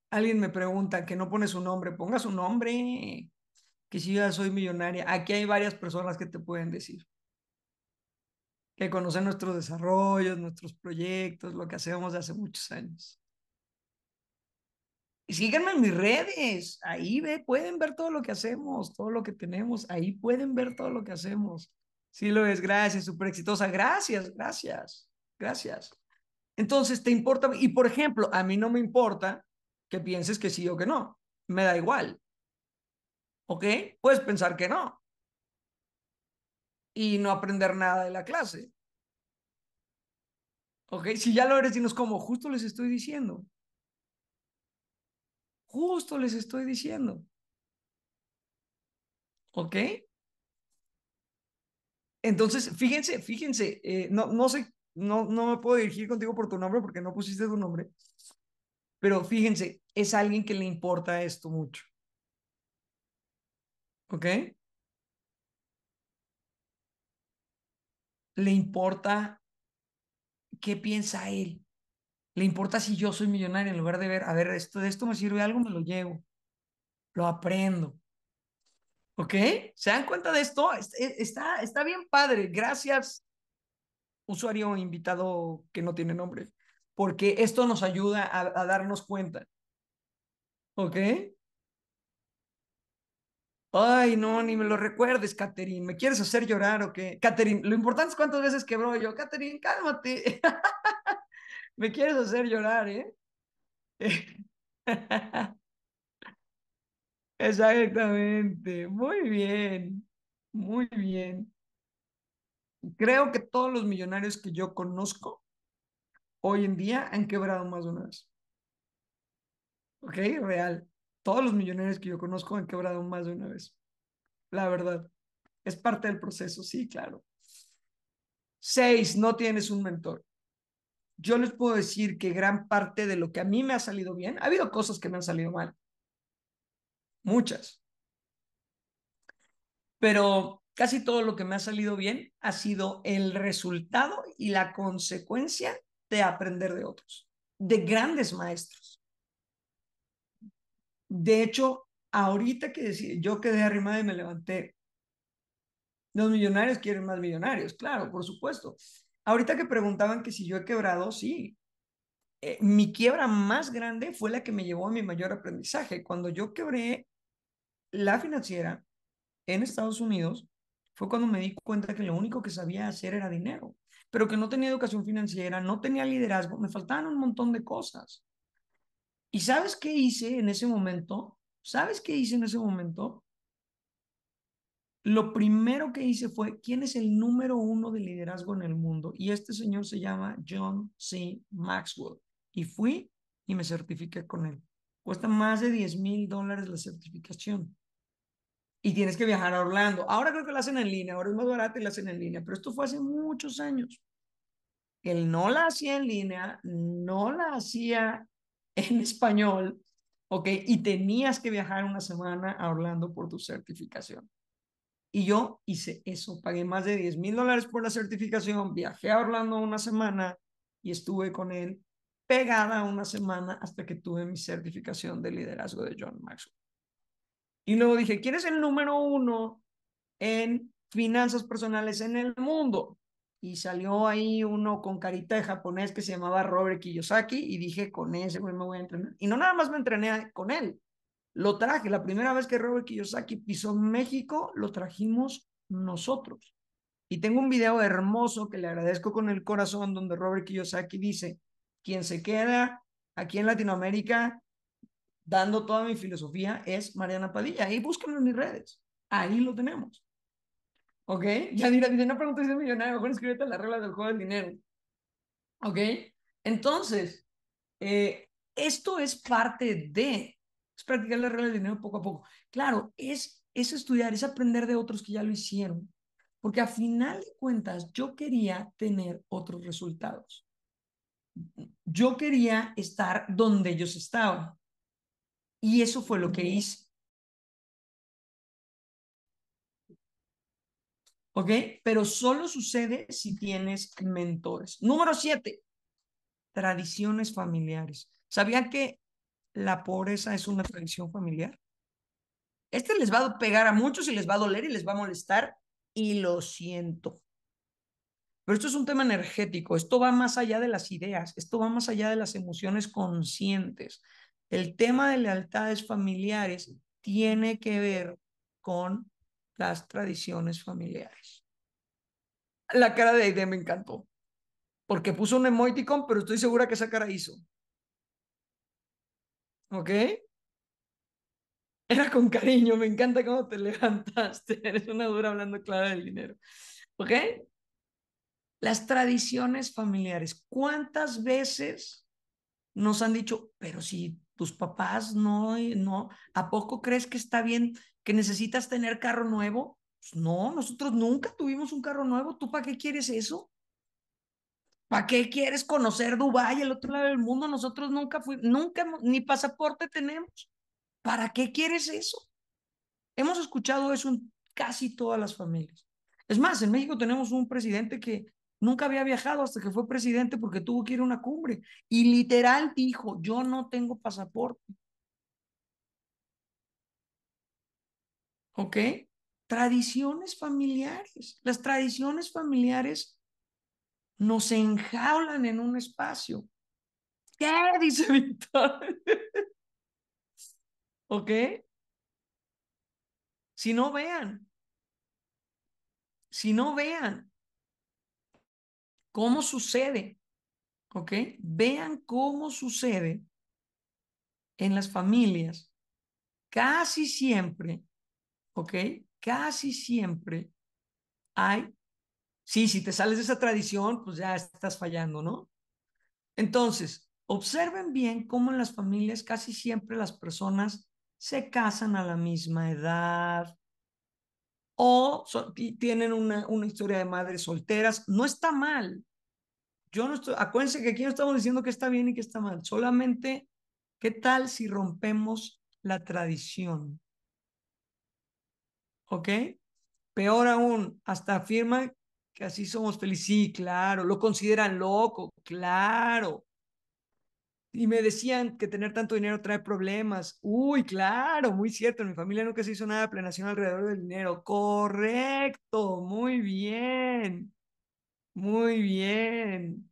A: Alguien me pregunta que no pone su nombre, ponga su nombre que si yo ya soy millonaria, aquí hay varias personas que te pueden decir, que conocen nuestros desarrollos, nuestros proyectos, lo que hacemos de hace muchos años. Y síganme en mis redes, ahí ve, pueden ver todo lo que hacemos, todo lo que tenemos, ahí pueden ver todo lo que hacemos. Sí lo es, gracias, súper exitosa, gracias, gracias, gracias. Entonces, ¿te importa? Y por ejemplo, a mí no me importa que pienses que sí o que no, me da igual, ¿ok? Puedes pensar que no y no aprender nada de la clase. ¿Ok? Si ya lo eres, dinos como, justo les estoy diciendo. Justo les estoy diciendo. ¿Ok? Entonces, fíjense, fíjense, eh, no, no sé, no, no me puedo dirigir contigo por tu nombre porque no pusiste tu nombre, pero fíjense, es alguien que le importa esto mucho. ¿ok? Le importa qué piensa él. Le importa si yo soy millonario en lugar de ver, a ver, esto, de esto me sirve algo, me lo llevo. Lo aprendo. ¿Ok? ¿Se dan cuenta de esto? E, está, está bien padre. Gracias, usuario invitado que no tiene nombre, porque esto nos ayuda a, a darnos cuenta. ¿Ok? Ay, no, ni me lo recuerdes, Katherine. ¿Me quieres hacer llorar o qué? Catherine, lo importante es cuántas veces quebró yo. Katherine, cálmate. <laughs> me quieres hacer llorar, ¿eh? <laughs> Exactamente. Muy bien. Muy bien. Creo que todos los millonarios que yo conozco hoy en día han quebrado más de una vez. ¿Ok? Real todos los millonarios que yo conozco han quebrado más de una vez. La verdad. Es parte del proceso, sí, claro. Seis, no tienes un mentor. Yo les puedo decir que gran parte de lo que a mí me ha salido bien, ha habido cosas que me han salido mal. Muchas. Pero casi todo lo que me ha salido bien ha sido el resultado y la consecuencia de aprender de otros, de grandes maestros de hecho, ahorita que decía, yo quedé arriba y me levanté, los millonarios quieren más millonarios, claro, por supuesto. Ahorita que preguntaban que si yo he quebrado, sí. Eh, mi quiebra más grande fue la que me llevó a mi mayor aprendizaje. Cuando yo quebré la financiera en Estados Unidos, fue cuando me di cuenta que lo único que sabía hacer era dinero, pero que no tenía educación financiera, no tenía liderazgo, me faltaban un montón de cosas. ¿Y sabes qué hice en ese momento? ¿Sabes qué hice en ese momento? Lo primero que hice fue, ¿quién es el número uno de liderazgo en el mundo? Y este señor se llama John C. Maxwell. Y fui y me certifiqué con él. Cuesta más de 10 mil dólares la certificación. Y tienes que viajar a Orlando. Ahora creo que lo hacen en línea, ahora es más barato y lo hacen en línea, pero esto fue hace muchos años. Él no la hacía en línea, no la hacía en español, ¿ok? Y tenías que viajar una semana a Orlando por tu certificación. Y yo hice eso, pagué más de 10 mil dólares por la certificación, viajé a Orlando una semana y estuve con él pegada una semana hasta que tuve mi certificación de liderazgo de John Maxwell. Y luego dije, ¿quién es el número uno en finanzas personales en el mundo? y salió ahí uno con carita de japonés que se llamaba Robert Kiyosaki y dije, con ese güey me voy a entrenar. Y no nada más me entrené con él, lo traje. La primera vez que Robert Kiyosaki pisó México, lo trajimos nosotros. Y tengo un video hermoso que le agradezco con el corazón donde Robert Kiyosaki dice, quien se queda aquí en Latinoamérica dando toda mi filosofía es Mariana Padilla. Ahí búsquenlo en mis redes. Ahí lo tenemos. ¿Ok? dirá, dice, no preguntes si millonario, mejor escríbete las reglas del juego del dinero. ¿Ok? Entonces, eh, esto es parte de, es practicar las reglas del dinero poco a poco. Claro, es, es estudiar, es aprender de otros que ya lo hicieron, porque a final de cuentas yo quería tener otros resultados. Yo quería estar donde ellos estaban. Y eso fue lo que hice. ¿ok? Pero solo sucede si tienes mentores. Número siete, tradiciones familiares. ¿Sabían que la pobreza es una tradición familiar? Este les va a pegar a muchos y les va a doler y les va a molestar y lo siento. Pero esto es un tema energético, esto va más allá de las ideas, esto va más allá de las emociones conscientes. El tema de lealtades familiares tiene que ver con las tradiciones familiares. La cara de Aide me encantó. Porque puso un emoticon, pero estoy segura que esa cara hizo. ¿Ok? Era con cariño, me encanta cómo te <laughs> levantaste. Eres una dura hablando clara del dinero. ¿Ok? Las tradiciones familiares. ¿Cuántas veces nos han dicho, pero si tus papás no, no, ¿a poco crees que está bien que necesitas tener carro nuevo? Pues, no, nosotros nunca tuvimos un carro nuevo, ¿tú para qué quieres eso? ¿Para qué quieres conocer Dubái, el otro lado del mundo? Nosotros nunca fuimos, nunca, ni pasaporte tenemos. ¿Para qué quieres eso? Hemos escuchado eso en casi todas las familias. Es más, en México tenemos un presidente que nunca había viajado hasta que fue presidente porque tuvo que ir a una cumbre y literal dijo, yo no tengo pasaporte. ¿Ok? tradiciones familiares. Las tradiciones familiares nos enjaulan en un espacio. ¿Qué dice <laughs> Víctor? ¿Ok? Si no vean, si no vean cómo sucede, ¿ok? Vean cómo sucede en las familias. Casi siempre, ¿ok? casi siempre hay, sí, si te sales de esa tradición, pues ya estás fallando, ¿no? Entonces, observen bien cómo en las familias casi siempre las personas se casan a la misma edad o tienen una, una historia de madres solteras. No está mal. Yo no estoy, acuérdense que aquí no estamos diciendo que está bien y que está mal. Solamente, ¿qué tal si rompemos la tradición? ¿ok? Peor aún, hasta afirma que así somos felices. Sí, claro, lo consideran loco, claro. Y me decían que tener tanto dinero trae problemas. Uy, claro, muy cierto. En mi familia nunca se hizo nada de planeación alrededor del dinero. Correcto, muy bien. Muy bien.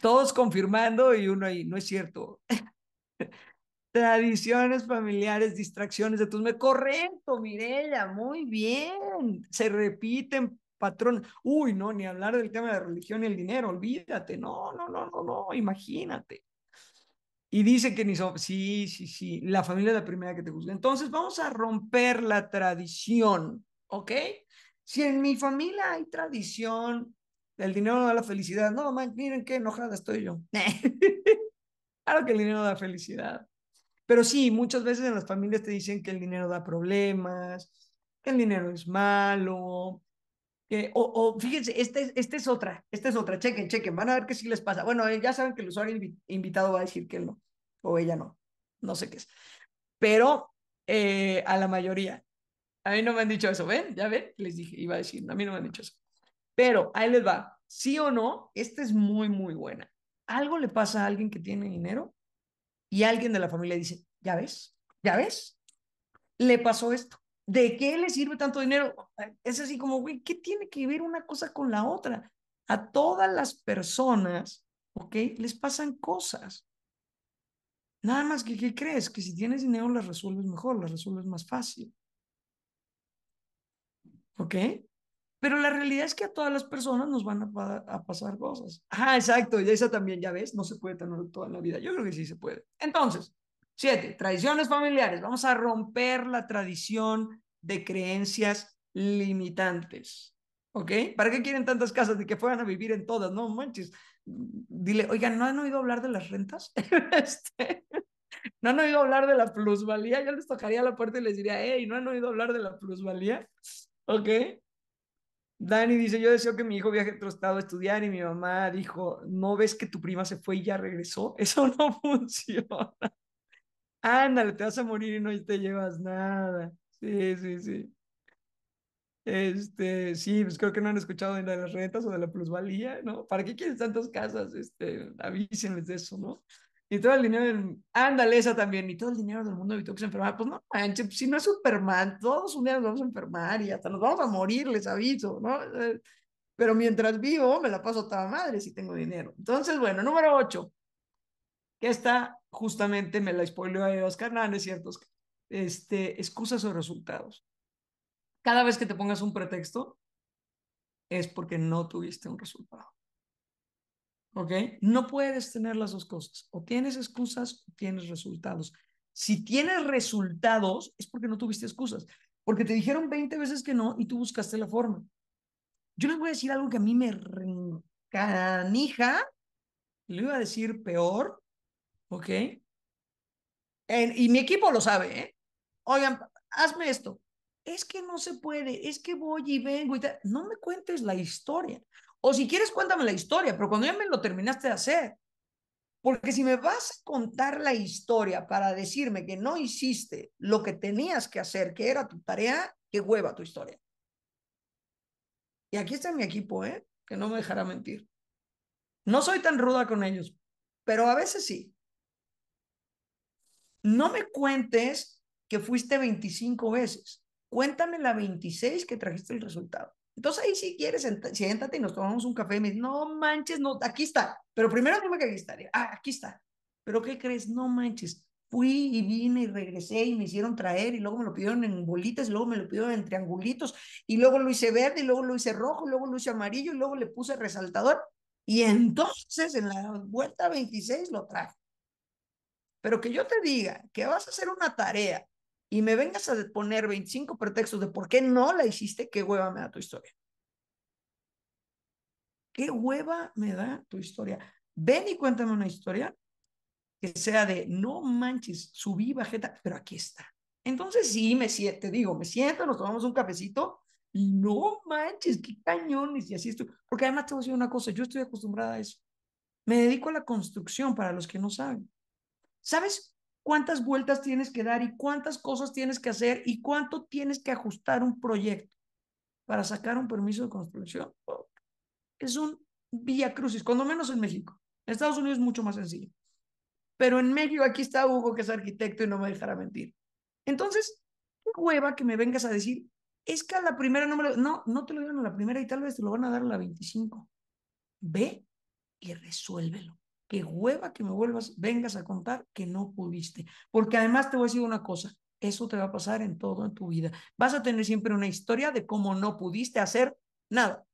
A: Todos confirmando y uno ahí, no es cierto. <laughs> Tradiciones familiares, distracciones de tus... Me correcto, Mirella, muy bien. Se repiten patrones. Uy, no, ni hablar del tema de la religión y el dinero, olvídate. No, no, no, no, no, imagínate. Y dice que ni so... Sí, sí, sí, la familia es la primera que te juzga. Entonces vamos a romper la tradición, ¿ok? Si en mi familia hay tradición, el dinero no da la felicidad. No, mamá! miren qué enojada estoy yo. <laughs> claro que el dinero da felicidad. Pero sí, muchas veces en las familias te dicen que el dinero da problemas, que el dinero es malo, que, o, fíjense, esta es, es otra, esta es otra, chequen, chequen, van a ver qué sí les pasa. Bueno, eh, ya saben que el usuario invitado va a decir que él no, o ella no, no sé qué es. Pero eh, a la mayoría, a mí no me han dicho eso, ¿ven? Ya ven, les dije, iba a decir, a mí no me han dicho eso. Pero ahí les va, sí o no, esta es muy, muy buena. Algo le pasa a alguien que tiene dinero y alguien de la familia dice, ya ves, ya ves, le pasó esto. ¿De qué le sirve tanto dinero? Es así como, güey, ¿qué tiene que ver una cosa con la otra? A todas las personas, ¿ok? Les pasan cosas. Nada más que, ¿qué crees? Que si tienes dinero las resuelves mejor, las resuelves más fácil. ¿Ok? Pero la realidad es que a todas las personas nos van a, pasar cosas. Ah, exacto. Y esa también, ya ves, no se puede tener toda la vida. Yo creo que sí se puede. Entonces, siete, tradiciones familiares. Vamos a romper la tradición de creencias limitantes. ¿Ok? ¿Para qué quieren tantas casas de que fueran a vivir en todas? No manches. Dile, oigan, ¿no han oído hablar de las rentas? <laughs> Este, ¿No han oído hablar de la plusvalía? Yo les tocaría la puerta y les diría, hey, ¿no han oído hablar de la plusvalía? ¿Ok? Dani dice, yo deseo que mi hijo viaje a otro estado a estudiar y mi mamá dijo, ¿no ves que tu prima se fue y ya regresó? <laughs> Eso no funciona. Ándale, te vas a morir y no te llevas nada. Sí, sí, sí. Este, sí, pues creo que no han escuchado de las rentas o de la plusvalía, ¿no? ¿Para qué quieres tantas casas? Este, avísenles de eso, ¿no? y todo el dinero del... Ándale, también, y todo el dinero del mundo evitó que se Pues no manches, si no es Superman, todos un día nos vamos a enfermar y hasta nos vamos a morir, les aviso, ¿no? Eh, pero mientras vivo, me la paso toda madre si tengo dinero. Entonces, bueno, número ocho, que esta justamente me la spoileó a Oscar es ¿cierto? Este, excusas o resultados. Cada vez que te pongas un pretexto, es porque no tuviste un resultado. ¿ok? No puedes tener las dos cosas. O tienes excusas o tienes resultados. Si tienes resultados, es porque no tuviste excusas, porque te dijeron 20 veces que no y tú buscaste la forma. Yo les voy a decir algo que a mí me ...canija... le iba a decir peor, ¿ok? y mi equipo lo sabe, ¿eh? Oigan, hazme esto. Es que no se puede, es que voy y vengo y No me cuentes la historia. O si quieres, cuéntame la historia, pero cuando ya me lo terminaste de hacer. Porque si me vas a contar la historia para decirme que no hiciste lo que tenías que hacer, que era tu tarea, que hueva tu historia. Y aquí está mi equipo, ¿eh? que no me dejará mentir. No soy tan ruda con ellos, pero a veces sí. No me cuentes que fuiste 25 veces. Cuéntame la 26 que trajiste el resultado. Entonces ahí si quieres, siéntate y nos tomamos un café. me dice, no manches, no, aquí está. Pero primero dime que aquí Ah, aquí está. Pero ¿qué crees? No manches. Fui y vine y regresé y me hicieron traer y luego me lo pidieron en bolitas luego me lo pidieron en triangulitos y luego lo hice verde y luego lo hice rojo y luego lo hice amarillo y luego le puse resaltador y entonces en la vuelta 26 lo traje. Pero que yo te diga que vas a hacer una tarea y me vengas a poner 25 pretextos de por qué no la hiciste, qué hueva me da tu historia. ¿Qué hueva me da tu historia? Ven y cuéntame una historia que sea de no manches, subí, bajeta, pero aquí está. Entonces sí, me siento, te digo, me siento, nos tomamos un cafecito y no manches, qué cañones y así estoy. Porque además te voy a decir una cosa, yo estoy acostumbrada a eso. Me dedico a la construcción para los que no saben. ¿Sabes cuántas vueltas tienes que dar y cuántas cosas tienes que hacer y cuánto tienes que ajustar un proyecto para sacar un permiso de construcción. Oh, es un vía crucis, cuando menos en México. En Estados Unidos es mucho más sencillo. Pero en México, aquí está Hugo, que es arquitecto y no me dejará mentir. Entonces, qué hueva que me vengas a decir, es que a la primera no me lo... No, no te lo dieron a la primera y tal vez te lo van a dar a la 25. Ve y resuélvelo. Que hueva que me vuelvas, vengas a contar que no pudiste. Porque además te voy a decir una cosa, eso te va a pasar en todo en tu vida. Vas a tener siempre una historia de cómo no pudiste hacer nada.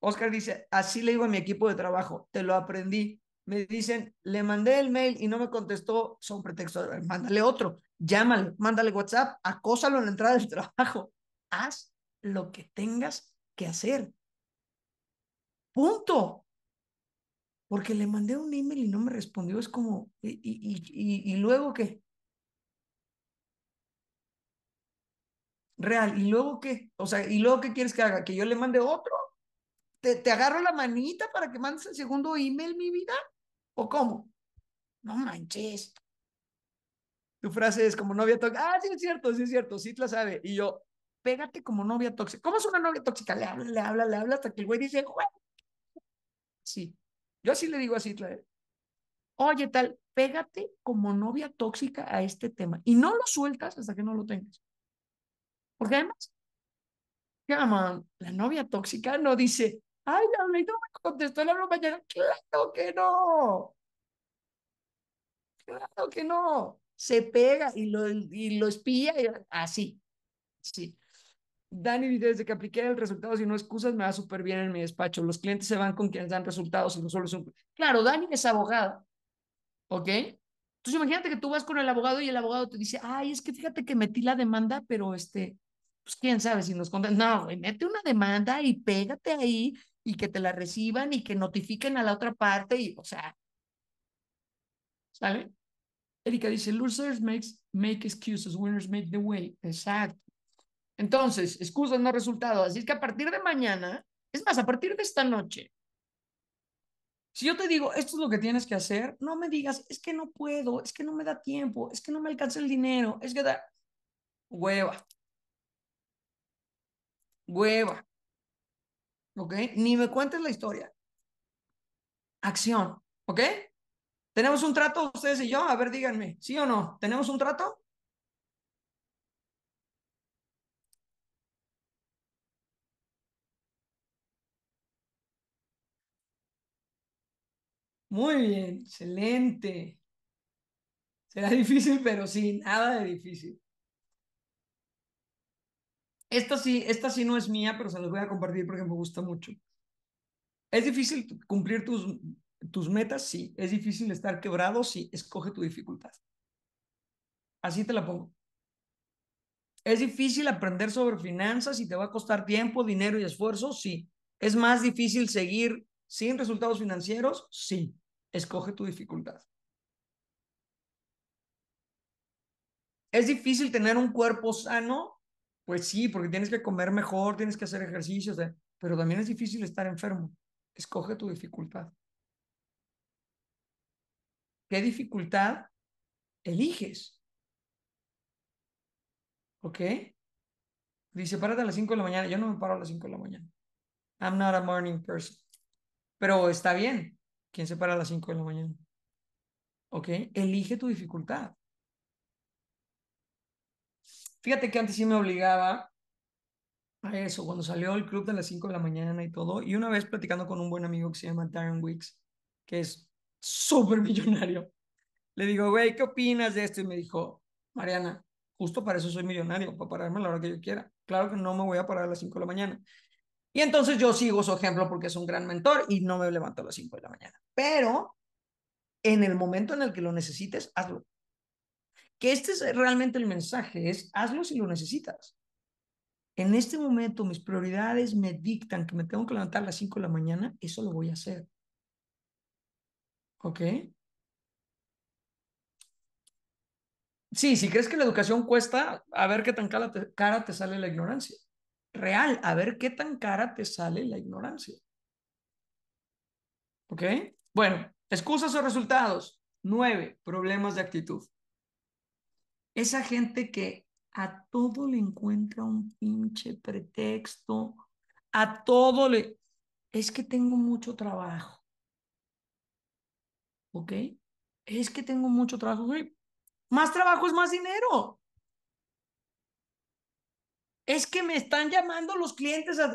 A: Oscar dice, así le digo a mi equipo de trabajo, te lo aprendí. Me dicen, le mandé el mail y no me contestó, son pretextos, mándale otro, llámalo, mándale WhatsApp, acósalo en la entrada del <laughs> trabajo. Haz lo que tengas que hacer. Punto. Porque le mandé un email y no me respondió. Es como, ¿y, y, y, y luego qué? Real, ¿y luego qué? O sea, ¿y luego qué quieres que haga? ¿Que yo le mande otro? ¿Te, te agarro la manita para que mandes el segundo email, mi vida? ¿O cómo? No manches. Tu frase es como novia tóxica. Ah, sí, es cierto, sí, es cierto, sí, la sabe. Y yo, pégate como novia tóxica. ¿Cómo es una novia tóxica? Le habla, le habla, le habla hasta que el güey dice, güey, Sí. Yo así le digo así, ¿eh? oye, tal, pégate como novia tóxica a este tema y no lo sueltas hasta que no lo tengas. Porque además, la novia tóxica no dice, ay, no me contestó la broma mañana. Claro que no. Claro que no. Se pega y lo, y lo espía y así. Sí. Dani, desde que apliqué el resultado si no excusas, me va súper bien en mi despacho. Los clientes se van con quienes dan resultados y no solo son... Claro, Dani es abogado, ¿ok? Entonces imagínate que tú vas con el abogado y el abogado te dice, ay, es que fíjate que metí la demanda, pero este, pues quién sabe si nos contan. No, mete una demanda y pégate ahí y que te la reciban y que notifiquen a la otra parte y, o sea, ¿sale? Erika dice, losers makes, make excuses, winners make the way. Exacto. Entonces, excusas no resultado. Así es que a partir de mañana, es más, a partir de esta noche, si yo te digo, esto es lo que tienes que hacer, no me digas, es que no puedo, es que no me da tiempo, es que no me alcanza el dinero, es que da hueva. Hueva. ¿Ok? Ni me cuentes la historia. Acción. ¿Ok? ¿Tenemos un trato ustedes y yo? A ver, díganme, ¿sí o no? ¿Tenemos un trato? Muy bien, excelente. Será <laughs> difícil, pero sí, nada de difícil. Esta sí, esta sí no es mía, pero se las voy a compartir porque me gusta mucho. ¿Es difícil cumplir tus, tus metas? Sí. ¿Es difícil estar quebrado? Sí. Escoge tu dificultad. Así te la pongo. ¿Es difícil aprender sobre finanzas y te va a costar tiempo, dinero y esfuerzo? Sí. ¿Es más difícil seguir sin resultados financieros? Sí. Escoge tu dificultad. ¿Es difícil tener un cuerpo sano? Pues sí, porque tienes que comer mejor, tienes que hacer ejercicios, pero también es difícil estar enfermo. Escoge tu dificultad. ¿Qué dificultad eliges? ¿Ok? Dice, párate a las 5 de la mañana. Yo no me paro a las 5 de la mañana. I'm not a morning person. Pero está bien. ¿Quién se para a las 5 de la mañana? ¿Ok? Elige tu dificultad. Fíjate que antes sí me obligaba a eso, cuando salió el club de las 5 de la mañana y todo, y una vez platicando con un buen amigo que se llama Darren Wicks, que es súper <laughs> millonario, le digo, güey, ¿qué opinas de esto? Y me dijo, Mariana, justo para eso soy millonario, para pararme a la hora que yo quiera. Claro que no me voy a parar a las 5 de la mañana. Y entonces yo sigo su ejemplo porque es un gran mentor y no me levanto a las 5 de la mañana. Pero en el momento en el que lo necesites, hazlo. Que este es realmente el mensaje, es hazlo si lo necesitas. En este momento mis prioridades me dictan que me tengo que levantar a las 5 de la mañana, eso lo voy a hacer. ¿Ok? Sí, si crees que la educación cuesta, a ver qué tan cara cara te sale la ignorancia real, a ver qué tan cara te sale la ignorancia. ¿Ok? Bueno, excusas o resultados. Nueve, problemas de actitud. Esa gente que a todo le encuentra un pinche pretexto, a todo le... Es que tengo mucho trabajo. ¿Ok? Es que tengo mucho trabajo. Más trabajo es más dinero es que me están llamando los clientes. A...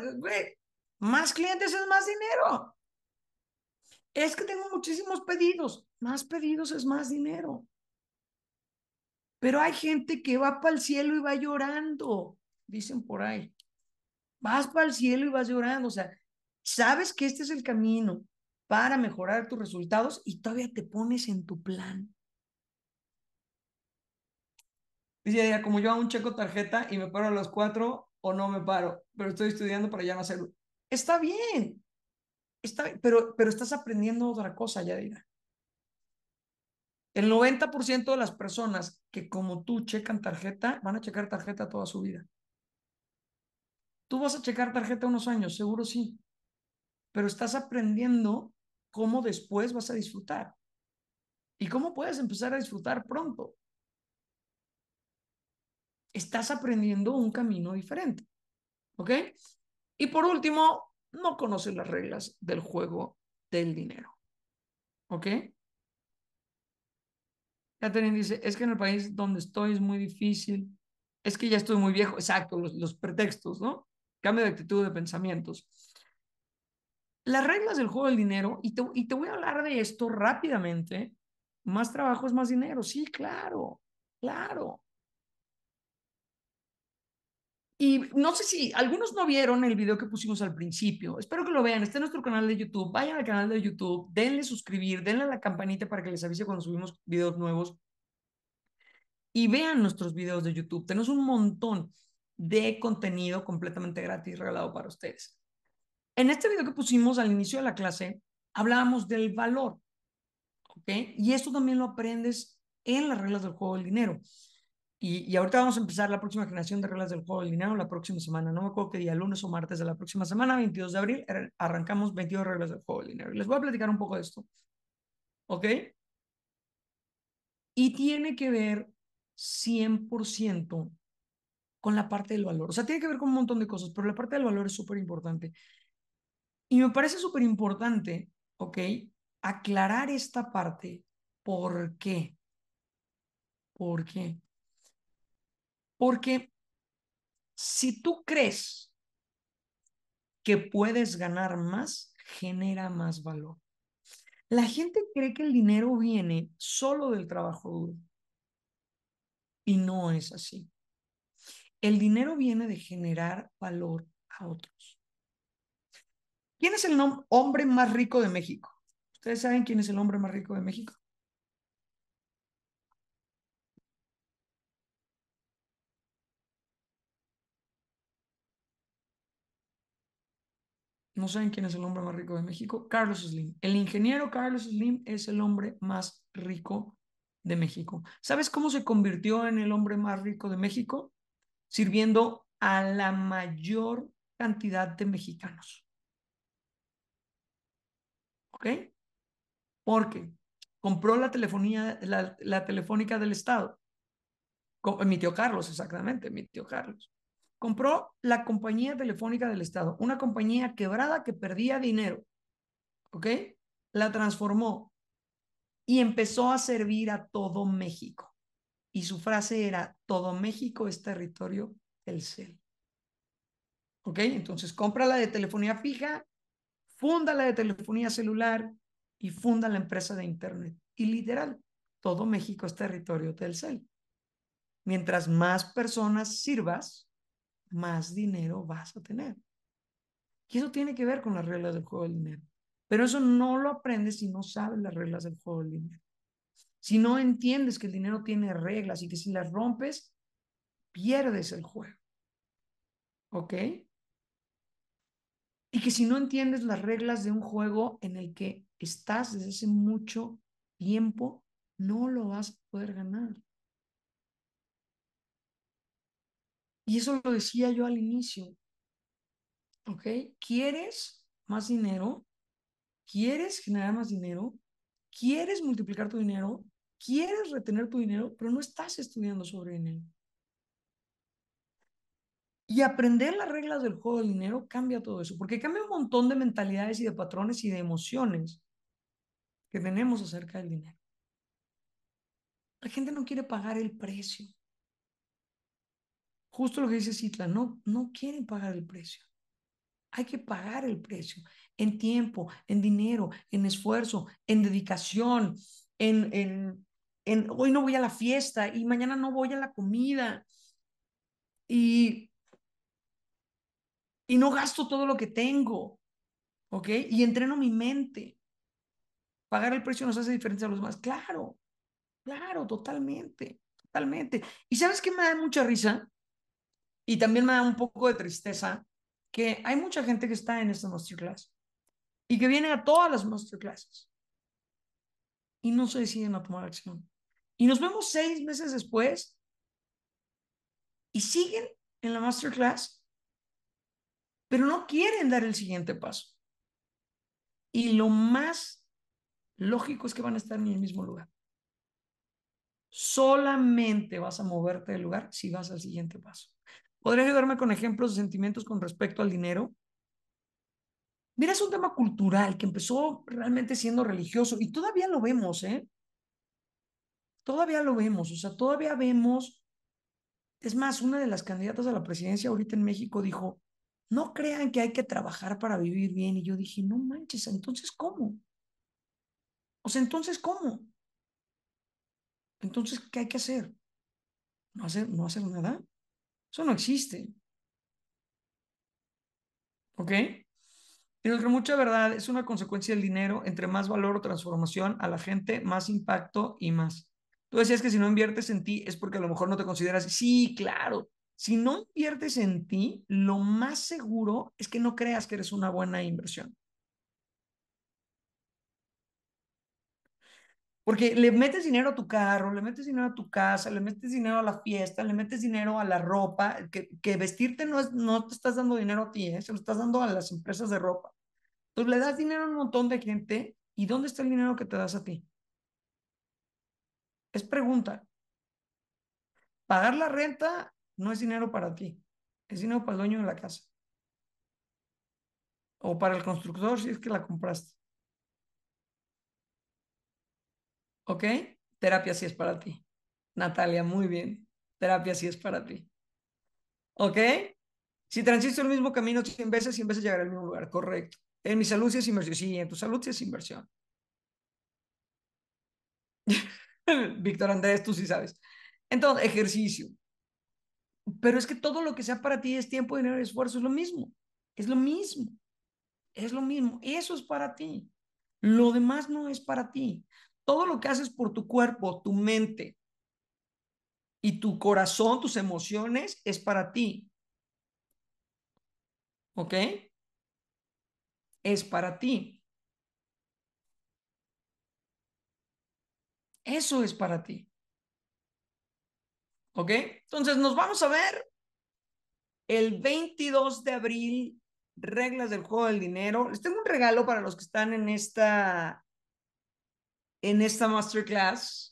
A: más clientes es más dinero. Es que tengo muchísimos pedidos. Más pedidos es más dinero. Pero hay gente que va para el cielo y va llorando, dicen por ahí. Vas para el cielo y vas llorando. O sea, sabes que este es el camino para mejorar tus resultados y todavía te pones en tu plan. Dice como yo aún checo tarjeta y me paro a las cuatro o no me paro, pero estoy estudiando para ya no hacerlo. Está bien, está bien, pero, pero estás aprendiendo otra cosa, ya Yadira. El 90% de las personas que como tú checan tarjeta, van a checar tarjeta toda su vida. Tú vas a checar tarjeta unos años, seguro sí, pero estás aprendiendo cómo después vas a disfrutar y cómo puedes empezar a disfrutar pronto estás aprendiendo un camino diferente. ¿Ok? Y por último, no conoces las reglas del juego del dinero. ¿Ok? Catherine dice, es que en el país donde estoy es muy difícil, es que ya estoy muy viejo, exacto, los, los pretextos, ¿no? Cambio de actitud, de pensamientos. Las reglas del juego del dinero, y y te voy a hablar de esto rápidamente, más trabajo es más dinero, sí, claro, claro. Y no sé si algunos no vieron el video que pusimos al principio. Espero que lo vean. Está en nuestro canal de YouTube. Vayan al canal de YouTube, denle suscribir, denle a la campanita para que les avise cuando subimos videos nuevos. Y vean nuestros videos de YouTube. Tenemos un montón de contenido completamente gratis regalado para ustedes. En este video que pusimos al inicio de la clase, hablábamos del valor. Y esto también lo aprendes en las reglas del juego del dinero. Y, ahorita vamos a empezar la próxima generación de reglas del juego del dinero la próxima semana. No me acuerdo qué día, lunes o martes de la próxima semana, 22 de abril, er, arrancamos 22 reglas del juego del dinero. les voy a platicar un poco de esto. ¿Ok? Y tiene que ver 100% con la parte del valor. O sea, tiene que ver con un montón de cosas, pero la parte del valor es súper importante. Y me parece súper importante, ¿ok? Aclarar esta parte. ¿Por qué? ¿Por qué? Porque si tú crees que puedes ganar más, genera más valor. La gente cree que el dinero viene solo del trabajo duro. Y no es así. El dinero viene de generar valor a otros. ¿Quién es el hombre más rico de México? ¿Ustedes saben quién es el hombre más rico de México? ¿No saben quién es el hombre más rico de México? Carlos Slim. El ingeniero Carlos Slim es el hombre más rico de México. ¿Sabes cómo se convirtió en el hombre más rico de México? Sirviendo a la mayor cantidad de mexicanos. ¿Ok? Porque compró la telefonía, la, telefónica del Estado. Emitió Carlos, exactamente, emitió Carlos compró la compañía telefónica del Estado, una compañía quebrada que perdía dinero, ¿ok? La transformó y empezó a servir a todo México. Y su frase era, todo México es territorio del CEL. ¿Ok? Entonces, compra la de telefonía fija, funda la de telefonía celular y funda la empresa de Internet. Y literal, todo México es territorio del CEL. Mientras más personas sirvas, más dinero vas a tener. Y eso tiene que ver con las reglas del juego del dinero. Pero eso no lo aprendes si no sabes las reglas del juego del dinero. Si no entiendes que el dinero tiene reglas y que si las rompes, pierdes el juego. ¿Ok? Y que si no entiendes las reglas de un juego en el que estás desde hace mucho tiempo, no lo vas a poder ganar. Y eso lo decía yo al inicio. ¿Ok? ¿Quieres más dinero? ¿Quieres generar más dinero? ¿Quieres multiplicar tu dinero? ¿Quieres retener tu dinero? Pero no estás estudiando sobre dinero. Y aprender las reglas del juego del dinero cambia todo eso, porque cambia un montón de mentalidades y de patrones y de emociones que tenemos acerca del dinero. La gente no quiere pagar el precio. Justo lo que dice Citla, no, no quieren pagar el precio. Hay que pagar el precio en tiempo, en dinero, en esfuerzo, en dedicación, en, en, hoy no voy a la fiesta y mañana no voy a la comida y, y no gasto todo lo que tengo, ¿ok? Y entreno mi mente. Pagar el precio nos hace diferencia a los demás. Claro, claro, totalmente, totalmente. ¿Y sabes qué me da mucha risa? Y también me da un poco de tristeza que hay mucha gente que está en esta masterclass y que viene a todas las masterclasses y no se deciden a tomar acción. Y nos vemos seis meses después y siguen en la masterclass, pero no quieren dar el siguiente paso. Y lo más lógico es que van a estar en el mismo lugar. Solamente vas a moverte del lugar si vas al siguiente paso. ¿Podrías ayudarme con ejemplos de sentimientos con respecto al dinero? Mira, es un tema cultural que empezó realmente siendo religioso y todavía lo vemos, ¿eh? Todavía lo vemos, o sea, todavía vemos. Es más, una de las candidatas a la presidencia ahorita en México dijo, no crean que hay que trabajar para vivir bien. Y yo dije, no manches, entonces ¿cómo? O sea, entonces ¿cómo? Entonces, ¿qué hay que hacer? ¿No hacer, no hacer nada? Eso no existe. ¿Ok? Pero entre mucha verdad es una consecuencia del dinero. Entre más valor o transformación a la gente, más impacto y más. Tú decías que si no inviertes en ti es porque a lo mejor no te consideras. Sí, claro. Si no inviertes en ti, lo más seguro es que no creas que eres una buena inversión. Porque le metes dinero a tu carro, le metes dinero a tu casa, le metes dinero a la fiesta, le metes dinero a la ropa, que, vestirte no, es, no te estás dando dinero a ti, ¿eh? se lo estás dando a las empresas de ropa. Entonces le das dinero a un montón de gente y ¿dónde está el dinero que te das a ti? Es pregunta. Pagar la renta no es dinero para ti, es dinero para el dueño de la casa. O para el constructor si es que la compraste. ¿Ok? Terapia sí es para ti. Natalia, muy bien. Terapia sí es para ti. ¿Ok? Si transito el mismo camino 100 veces, 100 veces llegaré al mismo lugar. Correcto. En mi salud sí es inversión. Sí, en tu salud sí es inversión. <laughs> Víctor Andrés, tú sí sabes. Entonces, ejercicio. Pero es que todo lo que sea para ti es tiempo, dinero y esfuerzo, es lo mismo. Es lo mismo. Es lo mismo. Eso es para ti. Lo demás no es para ti. Todo lo que haces por tu cuerpo, tu mente y tu corazón, tus emociones, es para ti. ¿Ok? Es para ti. Eso es para ti. ¿Ok? Entonces nos vamos a ver el 22 de abril, reglas del juego del dinero. Les tengo un regalo para los que están en esta en esta masterclass